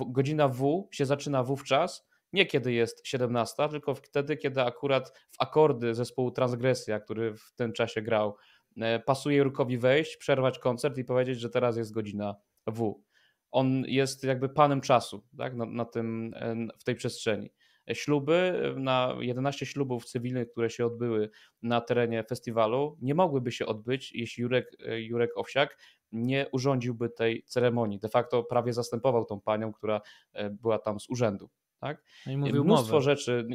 Godzina W się zaczyna wówczas, nie kiedy jest 17, tylko wtedy, kiedy akurat w akordy zespołu Transgresja, który w tym czasie grał, e, pasuje Rukowi wejść, przerwać koncert i powiedzieć, że teraz jest godzina W. On jest jakby panem czasu tak, na, na tym, e, w tej przestrzeni e, śluby, na 11 ślubów cywilnych, które się odbyły na terenie festiwalu, nie mogłyby się odbyć, jeśli Jurek, Jurek Owsiak nie urządziłby tej ceremonii. De facto prawie zastępował tą panią, która była tam z urzędu. Tak? No i mówił Mnóstwo mowy. rzeczy.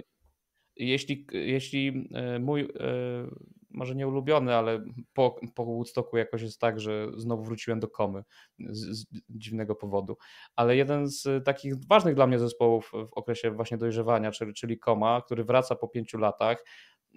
Jeśli, jeśli e, mój, e, może nie ulubiony, ale po, po Woodstocku jakoś jest tak, że znowu wróciłem do komy z, z dziwnego powodu. Ale jeden z takich ważnych dla mnie zespołów w okresie właśnie dojrzewania, czyli, czyli koma, który wraca po pięciu latach,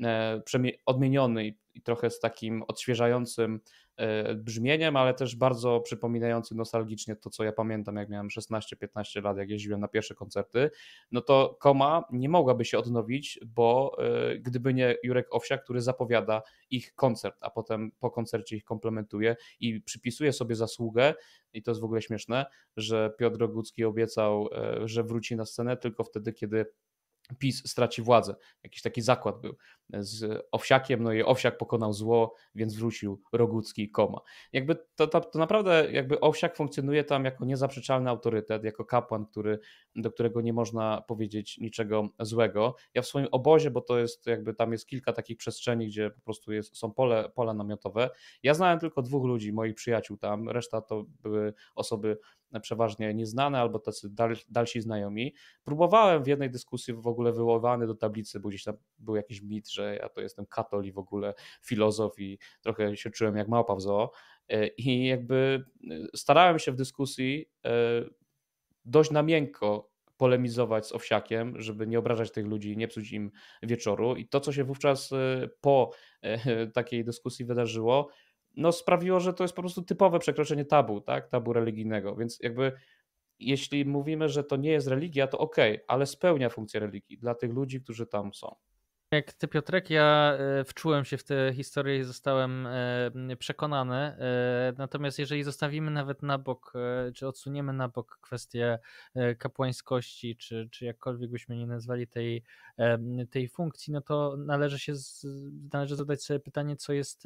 E, odmieniony i trochę z takim odświeżającym e, brzmieniem, ale też bardzo przypominający nostalgicznie to, co ja pamiętam, jak miałem 16-15 lat, jak jeździłem na pierwsze koncerty, no to Koma nie mogłaby się odnowić, bo e, gdyby nie Jurek Owsia, który zapowiada ich koncert, a potem po koncercie ich komplementuje i przypisuje sobie zasługę, i to jest w ogóle śmieszne, że Piotr Rogucki obiecał, że wróci na scenę tylko wtedy, kiedy PiS straci władzę. Jakiś taki zakład był z Owsiakiem, no i Owsiak pokonał zło, więc wrócił Rogucki i Koma. Jakby to, to, to, naprawdę jakby Owsiak funkcjonuje tam jako niezaprzeczalny autorytet, jako kapłan, który, do którego nie można powiedzieć niczego złego. Ja w swoim obozie, bo to jest jakby tam jest kilka takich przestrzeni, gdzie po prostu jest, są pole, pola namiotowe. Ja znałem tylko dwóch ludzi, moich przyjaciół tam, reszta to były osoby przeważnie nieznane albo tacy dal, dalsi znajomi. Próbowałem w jednej dyskusji w ogóle wywoływany do tablicy, bo gdzieś tam był jakiś mit, że ja to jestem katol i w ogóle filozof i trochę się czułem jak małpa w zoo. E, I jakby e, starałem się w dyskusji e, dość na miękko polemizować z Owsiakiem, żeby nie obrażać tych ludzi, nie psuć im wieczoru. I to, co się wówczas po takiej dyskusji wydarzyło, no sprawiło, że to jest po prostu typowe przekroczenie tabu, tak? tabu religijnego. Więc jakby jeśli mówimy, że to nie jest religia, to okej, okay, ale spełnia funkcję religii dla tych ludzi, którzy tam są. Jak ty Piotrek, ja e, wczułem się w tę historię i zostałem e, przekonany. E, natomiast jeżeli zostawimy nawet na bok, czy odsuniemy na bok kwestię kapłańskości, czy, czy jakkolwiek byśmy nie nazwali tej, tej funkcji, no to należy się należy zadać sobie pytanie, co jest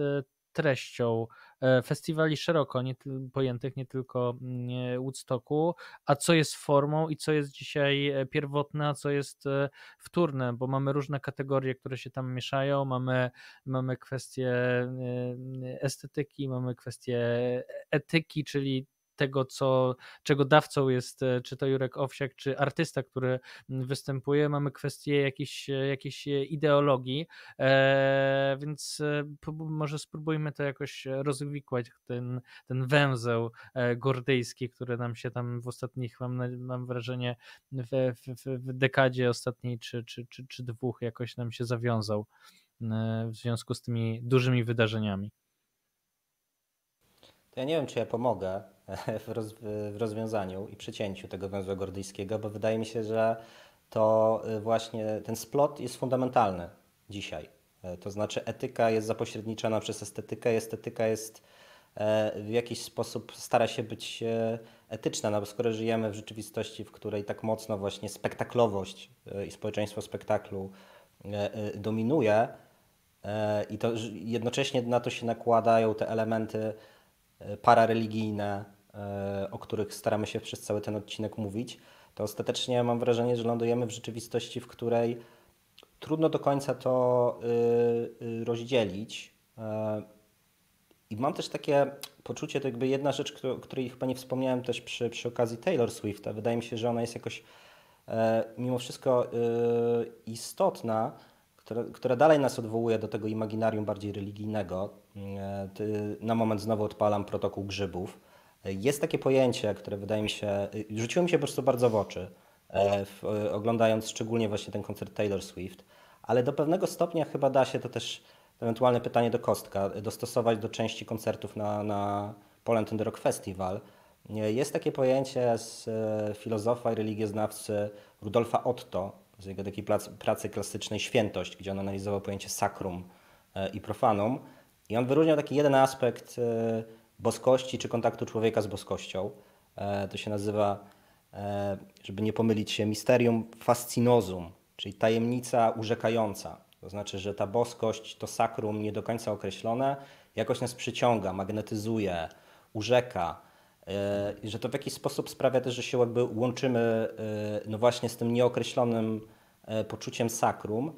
treścią e, festiwali szeroko nie, pojętych, nie tylko mm, e, Woodstocku, a co jest formą i co jest dzisiaj e, pierwotne, a co jest wtórne, bo mamy różne kategorie, które się tam mieszają, mamy, mamy kwestie estetyki, mamy kwestie etyki, czyli tego, co, czego dawcą jest e, czy to Jurek Owsiak, czy artysta, który mm, występuje. Mamy kwestię jakiejś, e, jakiejś e, ideologii, więc może spróbujmy to jakoś rozwikłać, ten, ten węzeł gordyjski, który nam się tam w ostatnich, mam, mam wrażenie, w, w, w dekadzie ostatniej czy, czy, czy, czy dwóch jakoś nam się zawiązał w związku z tymi dużymi wydarzeniami ja nie wiem, czy ja pomogę w, roz, w rozwiązaniu i przecięciu tego węzła gordyjskiego, bo wydaje mi się, że to y, właśnie ten splot jest fundamentalny dzisiaj. E, to znaczy etyka jest zapośredniczona przez estetykę, estetyka jest e, w jakiś sposób stara się być e, etyczna, no bo skoro żyjemy w rzeczywistości, w której tak mocno właśnie spektaklowość i społeczeństwo spektaklu dominuje i to jednocześnie na to się nakładają te elementy E, parareligijne, e, o których staramy się przez cały ten odcinek mówić, to ostatecznie mam wrażenie, że lądujemy w rzeczywistości, w której trudno do końca to y, y, rozdzielić. E, I mam też takie poczucie, to jakby jedna rzecz, o której chyba nie wspomniałem też przy, przy okazji Taylor a Wydaje mi się, że ona jest jakoś mimo wszystko istotna, która, która dalej nas odwołuje do tego imaginarium bardziej religijnego E, na moment znowu odpalam protokół grzybów. E, jest takie pojęcie, które wydaje mi się, e, rzuciło mi się po prostu bardzo w oczy, w, oglądając szczególnie właśnie ten koncert Taylor Swift, ale do pewnego stopnia chyba da się to też, ewentualne pytanie do Kostka, dostosować do części koncertów na, na Poland and Rock Festival. Jest takie pojęcie z filozofa i religioznawcy Rudolfa Otto, z jego takiej pracy klasycznej Świętość, gdzie on analizował pojęcie sakrum i profanum i on wyróżniał taki jeden aspekt e, boskości czy kontaktu człowieka z boskością. E, to się nazywa, e, żeby nie pomylić się, misterium fascinozum, czyli tajemnica urzekająca. To znaczy, że ta boskość, to sakrum nie do końca określone, jakoś nas przyciąga, magnetyzuje, urzeka. Że to w jakiś sposób sprawia też, że się jakby łączymy no właśnie z tym nieokreślonym poczuciem sakrum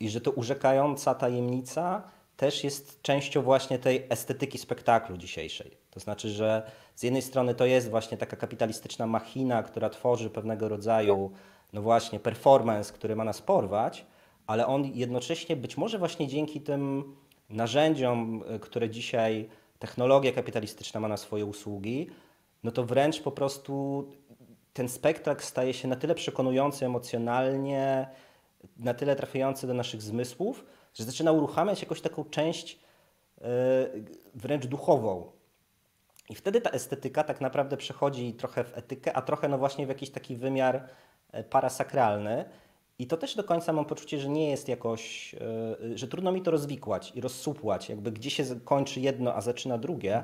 i że to urzekająca tajemnica też jest częścią właśnie tej estetyki spektaklu dzisiejszej. To znaczy, że z jednej strony to jest właśnie taka kapitalistyczna machina, która tworzy pewnego rodzaju, no właśnie, performance, który ma nas porwać, ale on jednocześnie być może właśnie dzięki tym narzędziom, e, które dzisiaj technologia kapitalistyczna ma na swoje usługi, no to wręcz po prostu ten spektakl staje się na tyle przekonujący emocjonalnie, na tyle trafiający do naszych zmysłów, że zaczyna uruchamiać jakąś taką część e, wręcz duchową. I wtedy ta estetyka tak naprawdę przechodzi trochę w etykę, a trochę no właśnie w jakiś taki wymiar e, parasakralny. I to też do końca mam poczucie, że nie jest jakoś, e, że trudno mi to rozwikłać i rozsupłać, jakby gdzie się kończy jedno, a zaczyna drugie.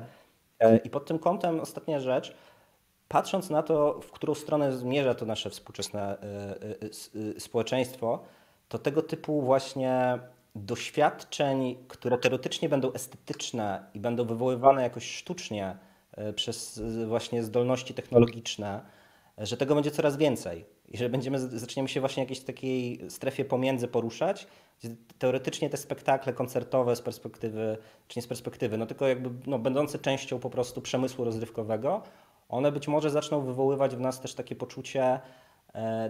I pod tym kątem ostatnia rzecz, patrząc na to, w którą stronę zmierza to nasze współczesne społeczeństwo, to tego typu właśnie doświadczeń, które teoretycznie będą estetyczne i będą wywoływane jakoś sztucznie e, przez e, właśnie zdolności technologiczne, e, że tego będzie coraz więcej i że będziemy, zaczniemy się właśnie w jakiejś takiej strefie pomiędzy poruszać, gdzie teoretycznie te spektakle koncertowe z perspektywy, czy nie z perspektywy, no tylko jakby no, będące częścią po prostu przemysłu rozrywkowego, one być może zaczną wywoływać w nas też takie poczucie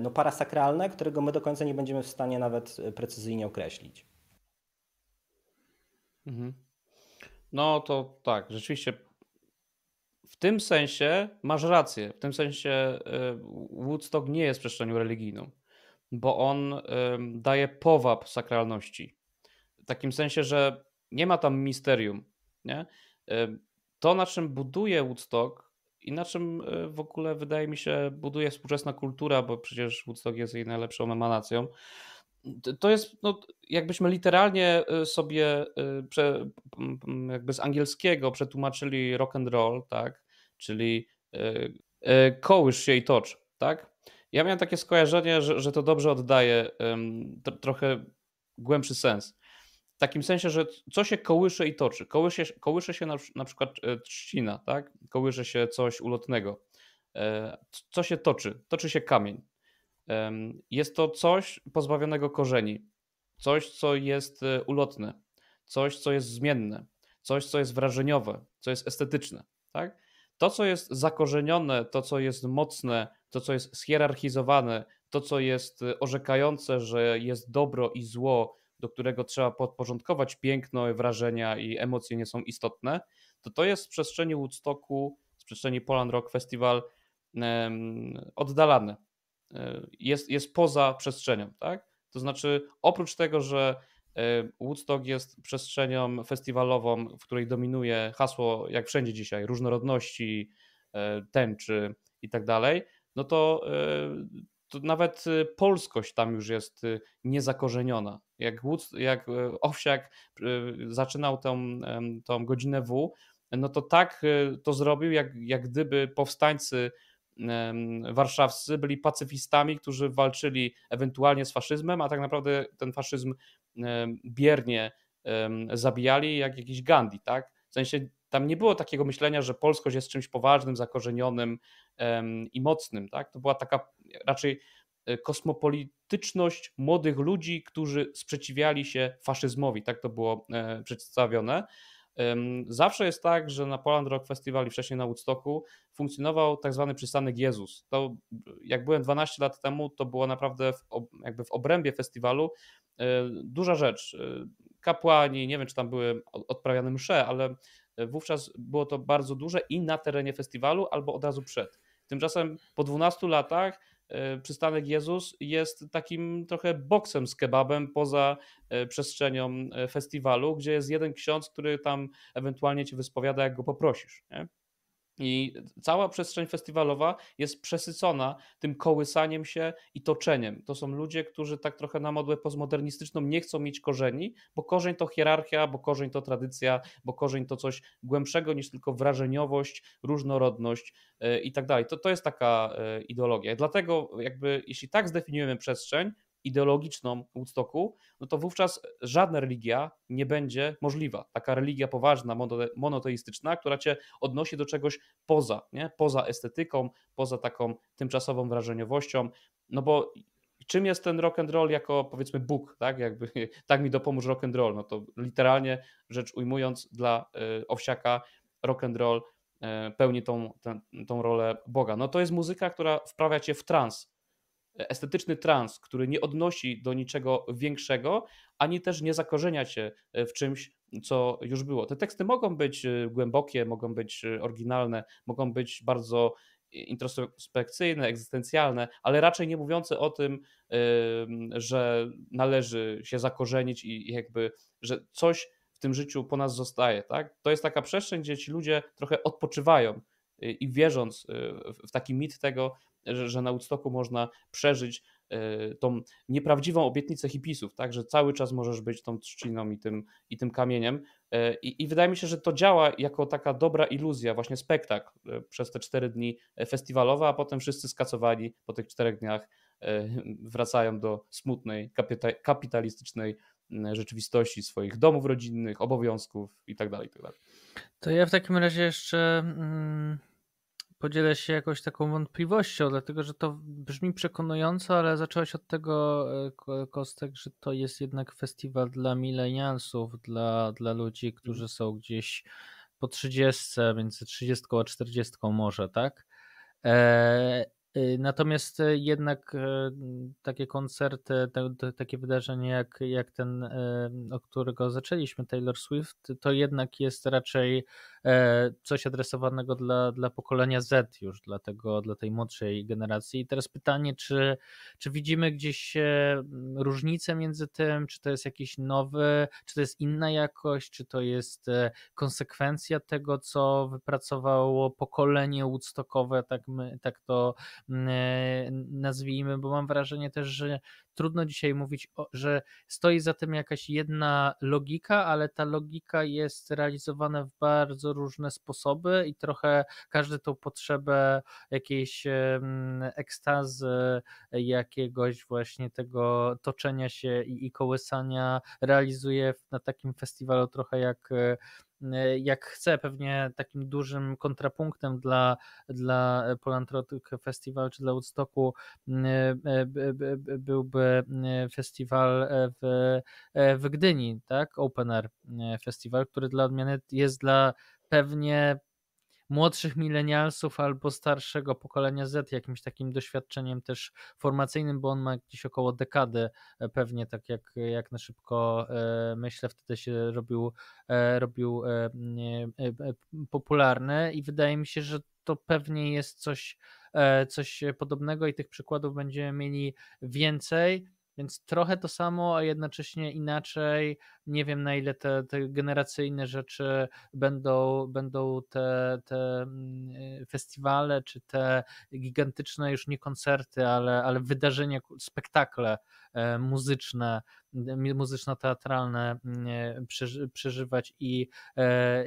no, parasakralne, którego my do końca nie będziemy w stanie nawet precyzyjnie określić. Mhm. No to tak, rzeczywiście w tym sensie masz rację. W tym sensie y, Woodstock nie jest przestrzenią religijną, bo on daje powab sakralności. W takim sensie, że nie ma tam misterium. Nie? Y, to, na czym buduje Woodstock i na czym y, w ogóle wydaje mi się buduje współczesna kultura, bo przecież Woodstock jest jej najlepszą emanacją to jest, no, jakbyśmy literalnie y, sobie y, prze, jakby z angielskiego przetłumaczyli rock and roll, tak? Czyli y, kołysz się i tocz, tak? Ja miałem takie skojarzenie, że, że to dobrze oddaje trochę głębszy sens. W takim sensie, że co się kołysze i toczy. Kołysze, kołysze się na, na przykład e, trzcina, tak? Kołysze się coś ulotnego. E, co się toczy? Toczy się kamień, jest to coś pozbawionego korzeni, coś, co jest e, ulotne, coś, co jest zmienne, coś, co jest wrażeniowe, co jest estetyczne. Tak? To, co jest zakorzenione, to, co jest mocne, to, co jest schierarchizowane, to, co jest e, orzekające, że jest dobro i zło, do którego trzeba podporządkować piękno, wrażenia i emocje nie są istotne, to to jest z przestrzeni Woodstocku, z przestrzeni Poland Rock Festival oddalane. E, jest, jest poza przestrzenią, tak? To znaczy, oprócz tego, że e, Woodstock jest przestrzenią festiwalową, w której dominuje hasło, jak wszędzie dzisiaj, różnorodności, e, tęczy i tak dalej, no to, to nawet polskość tam już jest niezakorzeniona. Jak, Wood, jak Owsiak zaczynał tą, tą godzinę W, no to tak to zrobił, jak, jak gdyby powstańcy warszawscy byli pacyfistami, którzy walczyli ewentualnie z faszyzmem, a tak naprawdę ten faszyzm biernie zabijali jak jakiś Gandhi, tak? W sensie tam nie było takiego myślenia, że polskość jest czymś poważnym, zakorzenionym i mocnym, tak? To była taka raczej e, kosmopolityczność młodych ludzi, którzy sprzeciwiali się faszyzmowi, tak to było e, przedstawione. Zawsze jest tak, że na Poland Rock Festival i wcześniej na Woodstocku funkcjonował tak zwany przystanek Jezus. To jak byłem 12 lat temu, to było naprawdę w, jakby w obrębie festiwalu e, duża rzecz. E, kapłani, nie wiem czy tam były odprawiane msze, ale e, wówczas było to bardzo duże i na terenie festiwalu albo od razu przed. Tymczasem po 12 latach E, przystanek Jezus jest takim trochę boksem z kebabem poza e, przestrzenią e, festiwalu, gdzie jest jeden ksiądz, który tam ewentualnie cię wyspowiada, jak go poprosisz. Nie? I cała przestrzeń festiwalowa jest przesycona tym kołysaniem się i toczeniem. To są ludzie, którzy tak trochę na modłę postmodernistyczną nie chcą mieć korzeni, bo korzeń to hierarchia, bo korzeń to tradycja, bo korzeń to coś głębszego niż tylko wrażeniowość, różnorodność e, i tak dalej. To, to jest taka e, ideologia. Dlatego, jakby, jeśli tak zdefiniujemy przestrzeń, ideologiczną Woodstocku, no to wówczas żadna religia nie będzie możliwa. Taka religia poważna, monoteistyczna, która cię odnosi do czegoś poza, nie? poza estetyką, poza taką tymczasową wrażeniowością, no bo czym jest ten rock and roll jako powiedzmy Bóg, tak? Jakby tak mi dopomóż rock and roll. No to literalnie rzecz ujmując dla e, Owsiaka rock and roll e, pełni tą, tą rolę Boga. No to jest muzyka, która wprawia cię w trans, estetyczny trans, który nie odnosi do niczego większego, ani też nie zakorzenia się e, w czymś, co już było. Te teksty mogą być e, głębokie, mogą być e, oryginalne, mogą być bardzo introspekcyjne, egzystencjalne, ale raczej nie mówiące o tym, że należy się zakorzenić i jakby, że coś w tym życiu po nas zostaje. Tak? To jest taka przestrzeń, gdzie ci ludzie trochę odpoczywają i wierząc w taki mit tego, że, na Woodstocku można przeżyć e, tą nieprawdziwą obietnicę hipisów, tak, że cały czas możesz być tą trzciną i tym, i tym kamieniem. E, I, I, wydaje mi się, że to działa jako taka dobra iluzja, właśnie spektakl e, przez te cztery dni festiwalowe, a potem wszyscy skacowani po tych czterech dniach wracają do smutnej, kapitalistycznej rzeczywistości swoich domów rodzinnych, obowiązków itd. Tak tak to ja w takim razie jeszcze mm, podzielę się jakoś taką wątpliwością, dlatego że to brzmi przekonująco, ale zacząłeś od tego, e, Kostek, że to jest jednak festiwal dla milenialsów, dla, dla ludzi, którzy mhm. są gdzieś po 30, między 30 a 40 może, tak? E, Y, natomiast e, jednak e, takie koncerty, takie wydarzenie jak, jak ten, e, o którego zaczęliśmy, Taylor Swift, to jednak jest raczej coś adresowanego dla, dla pokolenia Z już, dla, tego, dla tej młodszej generacji. I teraz pytanie, czy, czy widzimy gdzieś różnicę między tym, czy to jest jakiś nowy, czy to jest inna jakość, czy to jest konsekwencja tego, co wypracowało pokolenie woodstockowe, tak, my, tak to E, nazwijmy, bo mam wrażenie też, że trudno dzisiaj mówić, o, że stoi za tym jakaś jedna logika, ale ta logika jest realizowana w bardzo różne sposoby i trochę każdy tą potrzebę jakiejś ekstazy, jakiegoś właśnie tego toczenia się i, i kołysania realizuje na takim festiwalu trochę jak jak chce, pewnie takim dużym kontrapunktem dla, dla Polantrotic Festival czy dla Woodstocku e, e, e, byłby E, festiwal e, w, e, w Gdyni, tak? Open Air Festiwal, który dla odmiany jest dla pewnie młodszych milenialsów albo starszego pokolenia Z jakimś takim doświadczeniem też formacyjnym, bo on ma gdzieś około dekady pewnie, tak jak, jak na szybko myślę, wtedy się robił, robił popularny i wydaje mi się, że to pewnie jest coś E, coś podobnego i tych przykładów będziemy mieli więcej. Więc trochę to samo, a jednocześnie inaczej. Nie wiem, na ile te, te generacyjne rzeczy będą, będą te, te mm, e, festiwale, czy te gigantyczne już nie koncerty, ale, ale wydarzenia, spektakle e, muzyczne, muzyczno-teatralne mm, e, przeżywać i,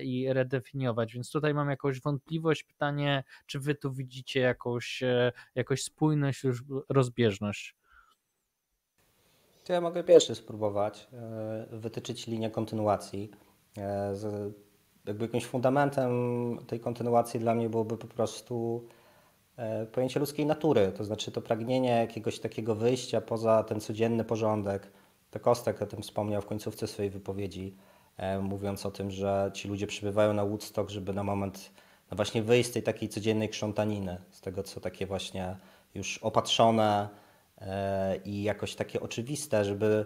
i redefiniować. Więc tutaj mam jakąś wątpliwość, pytanie, czy wy tu widzicie jakąś, jakąś spójność, rozbieżność? to ja mogę pierwszy spróbować e, wytyczyć linię kontynuacji. E, z, jakby jakimś fundamentem tej kontynuacji dla mnie byłoby po prostu e, pojęcie ludzkiej natury, to znaczy to pragnienie jakiegoś takiego wyjścia poza ten codzienny porządek. To Kostek o tym wspomniał w końcówce swojej wypowiedzi, mówiąc o tym, że ci ludzie przybywają na Woodstock, żeby na moment no właśnie wyjść z tej takiej codziennej krzątaniny, z tego co takie właśnie już opatrzone, E, i jakoś takie oczywiste, żeby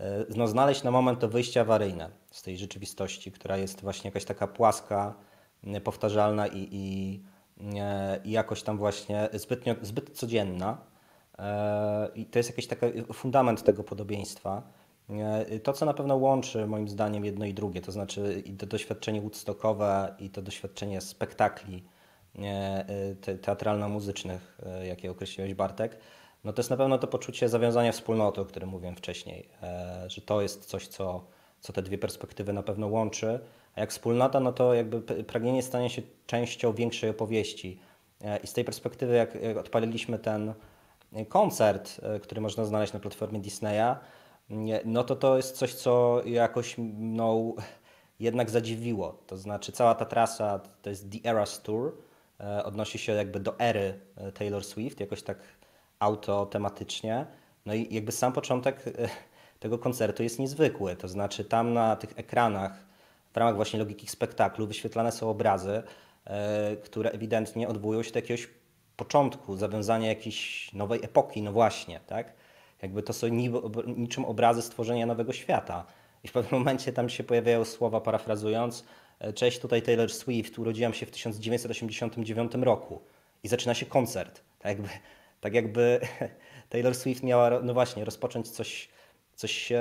e, no, znaleźć na moment to wyjście awaryjne z tej rzeczywistości, która jest właśnie jakaś taka płaska, mm, powtarzalna i, i, e, i jakoś tam właśnie zbytnio, zbyt codzienna. I to jest jakiś taki fundament tego podobieństwa. To, co na pewno łączy moim zdaniem jedno i drugie, to znaczy i to doświadczenie woodstockowe i to doświadczenie spektakli teatralno-muzycznych, jakie określiłeś Bartek, no to jest na pewno to poczucie zawiązania wspólnoty, o którym mówiłem wcześniej, e, że to jest coś, co, co te dwie perspektywy na pewno łączy. A jak wspólnota, no to jakby pragnienie stanie się częścią większej opowieści. E, I z tej perspektywy, jak, jak odpaliliśmy ten koncert, e, który można znaleźć na platformie Disneya, no to to jest coś, co jakoś mną jednak zadziwiło. To znaczy cała ta trasa, to jest The Eras Tour, odnosi się jakby do ery Taylor Swift, jakoś tak auto tematycznie. No i jakby sam początek e, tego koncertu jest niezwykły. To znaczy tam na tych ekranach, w ramach właśnie logiki spektaklu, wyświetlane są obrazy, e, które ewidentnie odwołują się do jakiegoś początku, zawiązania jakiejś nowej epoki, no właśnie, tak? Jakby to są niczym obrazy stworzenia nowego świata. I w pewnym momencie tam się pojawiają słowa, parafrazując, e, cześć, tutaj Taylor Swift, urodziłam się w 1989 roku. I zaczyna się koncert. Tak jakby tak jakby Taylor Swift miała, no właśnie, rozpocząć coś, coś, e,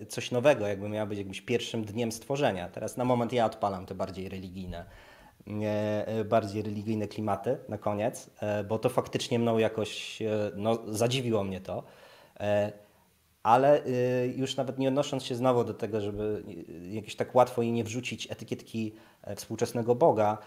e, coś nowego, jakby miała być jakimś pierwszym dniem stworzenia. Teraz na moment ja odpalam te bardziej religijne, e, bardziej religijne klimaty na koniec, bo to faktycznie mną jakoś, no, zadziwiło mnie to. Ale już nawet nie odnosząc się znowu do tego, żeby jakiś tak łatwo jej nie wrzucić etykietki współczesnego Boga,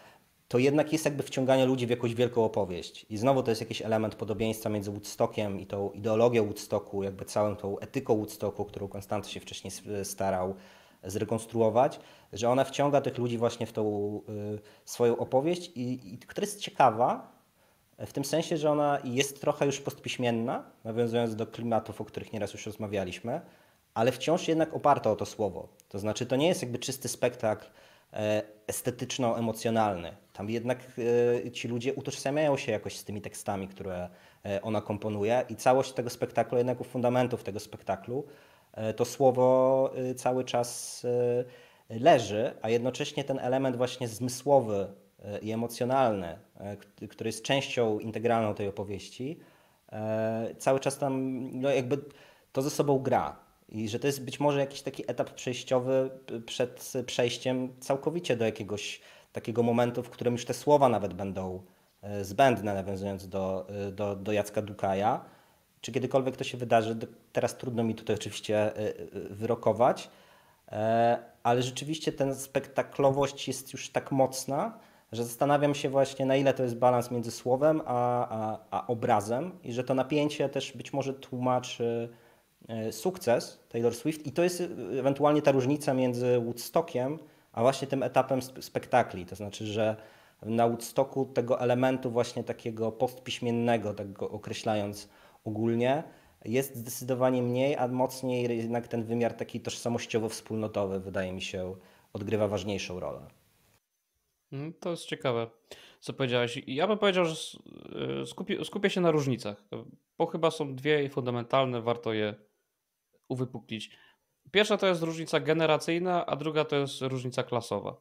to jednak jest jakby wciąganie ludzi w jakąś wielką opowieść. I znowu to jest jakiś element podobieństwa między Woodstockiem i tą ideologią Woodstocku, jakby całą tą etyką Woodstocku, którą Konstanty się wcześniej e, starał zrekonstruować, że ona wciąga tych ludzi właśnie w tą y, swoją opowieść, i, i, która jest ciekawa w tym sensie, że ona jest trochę już postpiśmienna, nawiązując do klimatów, o których nieraz już rozmawialiśmy, ale wciąż jednak oparta o to słowo. To znaczy, to nie jest jakby czysty spektakl e, estetyczno-emocjonalny, tam jednak e, ci ludzie utożsamiają się jakoś z tymi tekstami, które e, ona komponuje i całość tego spektaklu, jednak u fundamentów tego spektaklu, e, to słowo cały czas leży, a jednocześnie ten element właśnie zmysłowy i emocjonalny, który jest częścią integralną tej opowieści, cały czas tam no jakby to ze sobą gra. I że to jest być może jakiś taki etap przejściowy przed przejściem całkowicie do jakiegoś takiego momentu, w którym już te słowa nawet będą e, zbędne, nawiązując do, e, do, do Jacka Dukaja. Czy kiedykolwiek to się wydarzy, teraz trudno mi tutaj oczywiście e, wyrokować, ale rzeczywiście ten spektaklowość jest już tak mocna, że zastanawiam się właśnie, na ile to jest balans między słowem a, a, a obrazem i że to napięcie też być może tłumaczy sukces Taylor Swift i to jest ewentualnie ta różnica między Woodstockiem, a właśnie tym etapem spektakli. To znaczy, że na Woodstocku tego elementu właśnie takiego postpiśmiennego, tak go określając ogólnie, jest zdecydowanie mniej, a mocniej jednak ten wymiar taki tożsamościowo-wspólnotowy wydaje mi się odgrywa ważniejszą rolę. Mm, to jest ciekawe, co powiedziałeś. Ja bym powiedział, że y, skupię, skupię się na różnicach, bo chyba są dwie fundamentalne, warto je uwypuklić. Pierwsza to jest różnica generacyjna, a druga to jest różnica klasowa.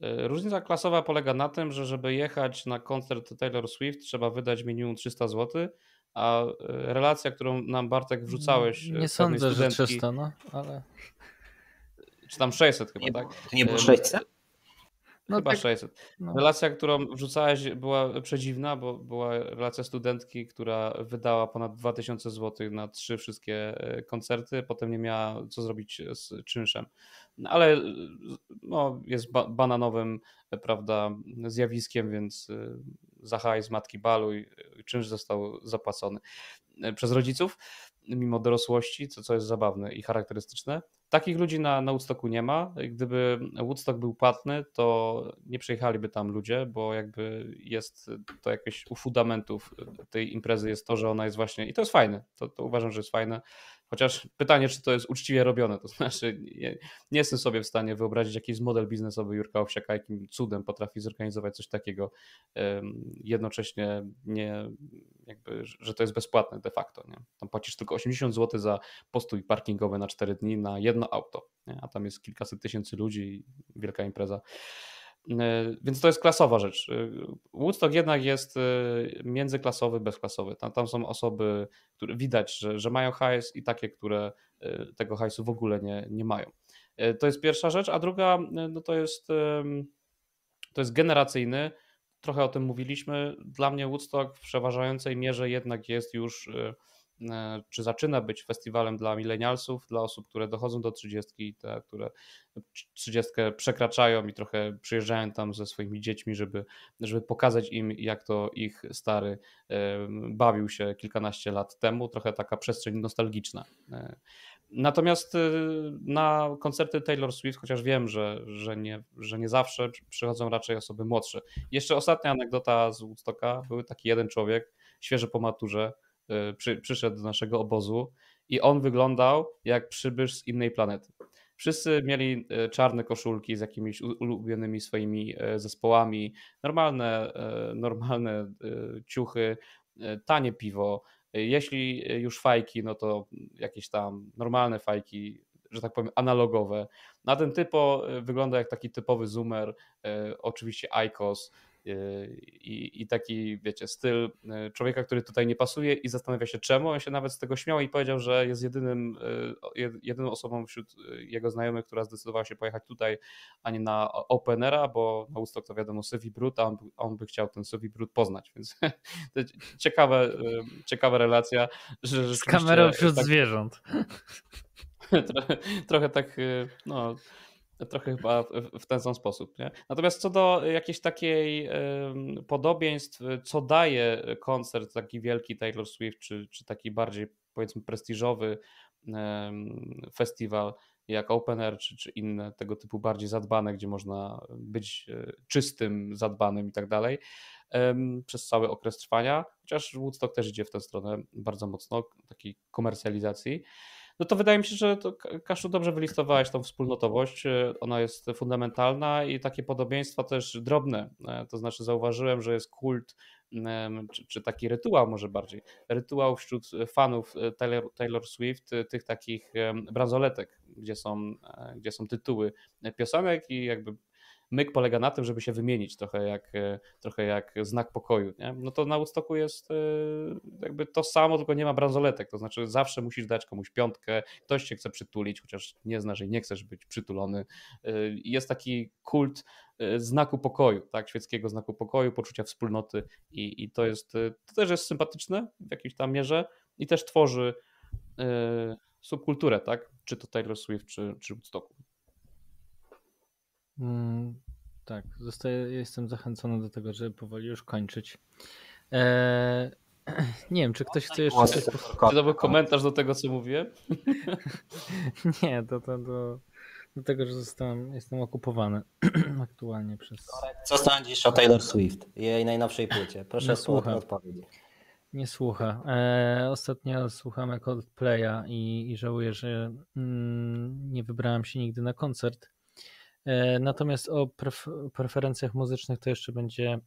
E, różnica klasowa polega na tym, że żeby jechać na koncert Taylor Swift, trzeba wydać minimum 300 zł, a e, relacja, którą nam Bartek wrzucałeś. Nie e, sądzę, że 300, no ale. Czy tam 600 chyba, nie, tak? Nie było 600? No Chyba tak, 600. No. Relacja, którą wrzucałeś, była przedziwna, bo była relacja studentki, która wydała ponad 2000 zł na trzy wszystkie e, koncerty, potem nie miała co zrobić z czynszem. No, ale e, no, jest ba bananowym e, prawda, zjawiskiem, więc zachaj z matki balu i czynsz został zapłacony przez rodziców, mimo dorosłości, co, co jest zabawne i charakterystyczne. Takich ludzi na, na Woodstocku nie ma. Gdyby Woodstock był płatny, to nie przyjechaliby tam ludzie, bo jakby jest to jakieś u fundamentów tej imprezy jest to, że ona jest właśnie, i to jest fajne, to, to uważam, że jest fajne, Chociaż pytanie, czy to jest uczciwie robione, to znaczy nie, nie jestem sobie w stanie wyobrazić, jaki jest model biznesowy Jurka Owsiaka, jakim cudem potrafi zorganizować coś takiego jednocześnie nie, jakby, że to jest bezpłatne de facto. Nie? Tam płacisz tylko 80 zł za postój parkingowy na 4 dni na jedno auto, nie? a tam jest kilkaset tysięcy ludzi, wielka impreza. E, więc to jest klasowa rzecz. E, Woodstock jednak jest e, międzyklasowy, bezklasowy. Tam, tam są osoby, które widać, że, że mają hajs i takie, które tego hajsu w ogóle nie, nie mają. To jest pierwsza rzecz, a druga no to, jest, to jest generacyjny. Trochę o tym mówiliśmy. Dla mnie Woodstock w przeważającej mierze jednak jest już E, czy zaczyna być festiwalem dla milenialsów, dla osób, które dochodzą do trzydziestki, te, które trzydziestkę przekraczają i trochę przyjeżdżają tam ze swoimi dziećmi, żeby, żeby pokazać im, jak to ich stary e, bawił się kilkanaście lat temu. Trochę taka przestrzeń nostalgiczna. E. Natomiast na koncerty Taylor Swift, chociaż wiem, że, że, nie, że nie zawsze przychodzą raczej osoby młodsze. Jeszcze ostatnia anegdota z Woodstocka. Był taki jeden człowiek, świeżo po maturze, Y, przy, przyszedł do naszego obozu i on wyglądał jak przybysz z innej planety. Wszyscy mieli y, czarne koszulki z jakimiś ulubionymi swoimi y, zespołami, normalne, normalne ciuchy, tanie piwo. Jeśli już fajki, no to jakieś tam normalne fajki, że tak powiem, analogowe. Na ten typo wygląda jak taki typowy zoomer, oczywiście ICOS, i, i taki, wiecie, styl e, człowieka, który tutaj nie pasuje i zastanawia się czemu. On się nawet z tego śmiał i powiedział, że jest jedynym, e, jedyną osobą wśród e, jego znajomych, która zdecydowała się pojechać tutaj, a nie na Openera, bo na Ustok to wiadomo Sylwii Brut, a on, on, by chciał ten Sylwii Brut poznać, więc ciekawe, ciekawa relacja. Że Z kamerą wśród tak... zwierząt. Trochę, trochę tak, no, Trochę chyba w ten sam sposób. Nie? Natomiast co do jakiejś takiej podobieństw, co daje koncert taki wielki Taylor Swift, czy, czy taki bardziej powiedzmy prestiżowy festiwal jak Open Air, czy, czy inne tego typu bardziej zadbane, gdzie można być e, czystym, zadbanym i tak dalej przez cały okres trwania, chociaż Woodstock też idzie w tę stronę bardzo mocno, takiej komercjalizacji no to wydaje mi się, że to, Kaszu dobrze wylistowałeś tą wspólnotowość. E, ona jest fundamentalna i takie podobieństwa też drobne. E, to znaczy zauważyłem, że jest kult, czy, czy taki rytuał może bardziej, rytuał wśród fanów e, Taylor, Taylor Swift, tych takich bransoletek, gdzie są, gdzie są tytuły piosenek i jakby myk polega na tym, żeby się wymienić trochę jak, e, trochę jak znak pokoju. Nie? No to na Ustoku jest e, jakby to samo, tylko nie ma bransoletek. To znaczy zawsze musisz dać komuś piątkę, ktoś cię chce przytulić, chociaż nie znasz i nie chcesz być przytulony. E, jest taki kult znaku pokoju, tak, świeckiego znaku pokoju, poczucia wspólnoty i, i to jest, to też jest sympatyczne w jakiejś tam mierze i też tworzy subkulturę, tak, czy to Taylor Swift, czy, czy Woodstocku. Mm, tak, zostaję, jestem zachęcony do tego, żeby powoli już kończyć. Eee, nie wiem, czy ktoś chce jeszcze. Coś... Czy to był komentarz do tego, co mówiłem? nie, to, to do, do tego, że zostałem, jestem okupowany aktualnie przez. Co sądzisz o Taylor Swift jej najnowszej płycie? Proszę słuchać odpowiedzi. Nie słucha. E, ostatnio słucham Coldplaya i, i żałuję, że mm, nie wybrałem się nigdy na koncert. E, natomiast o preferencjach muzycznych to jeszcze będzie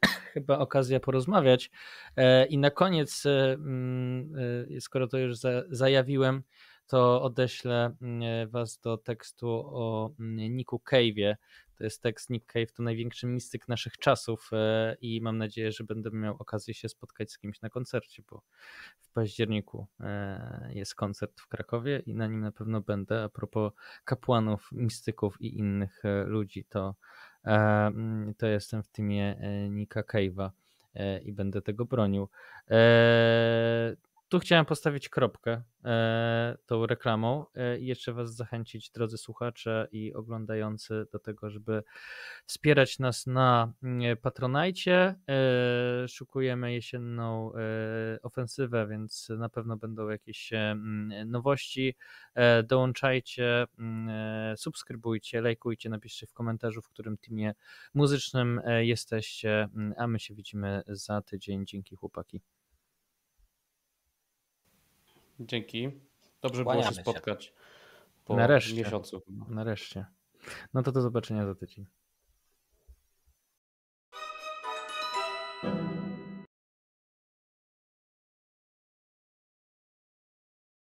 chyba okazja porozmawiać. E, I na koniec, e, mm, skoro to już zajawiłem, to odeślę mm, e, Was do tekstu o mm, Niku Cave'ie. To jest tekst Nick Cave, to największy mistyk naszych czasów e, i mam nadzieję, że będę miał okazję się spotkać z kimś na koncercie, bo w październiku e, jest koncert w Krakowie i na nim na pewno będę. A propos kapłanów, mistyków i innych ludzi, to, mm, to jestem w teamie Nika Cave'a i będę tego bronił. Tu chciałem postawić kropkę e, tą reklamą e, i jeszcze Was zachęcić, drodzy słuchacze i oglądający, do tego, żeby wspierać nas na mm, Patronajcie. E, szukujemy jesienną e, ofensywę, więc na pewno będą jakieś e, mm, nowości. E, dołączajcie, mm, subskrybujcie, lajkujcie, napiszcie w komentarzu, w którym teamie muzycznym jesteście, a my się widzimy za tydzień. Dzięki chłopaki. Dzięki. Dobrze Kłaniamy było się spotkać się. po Nareszcie. miesiącu. Nareszcie. No to do zobaczenia za tydzień.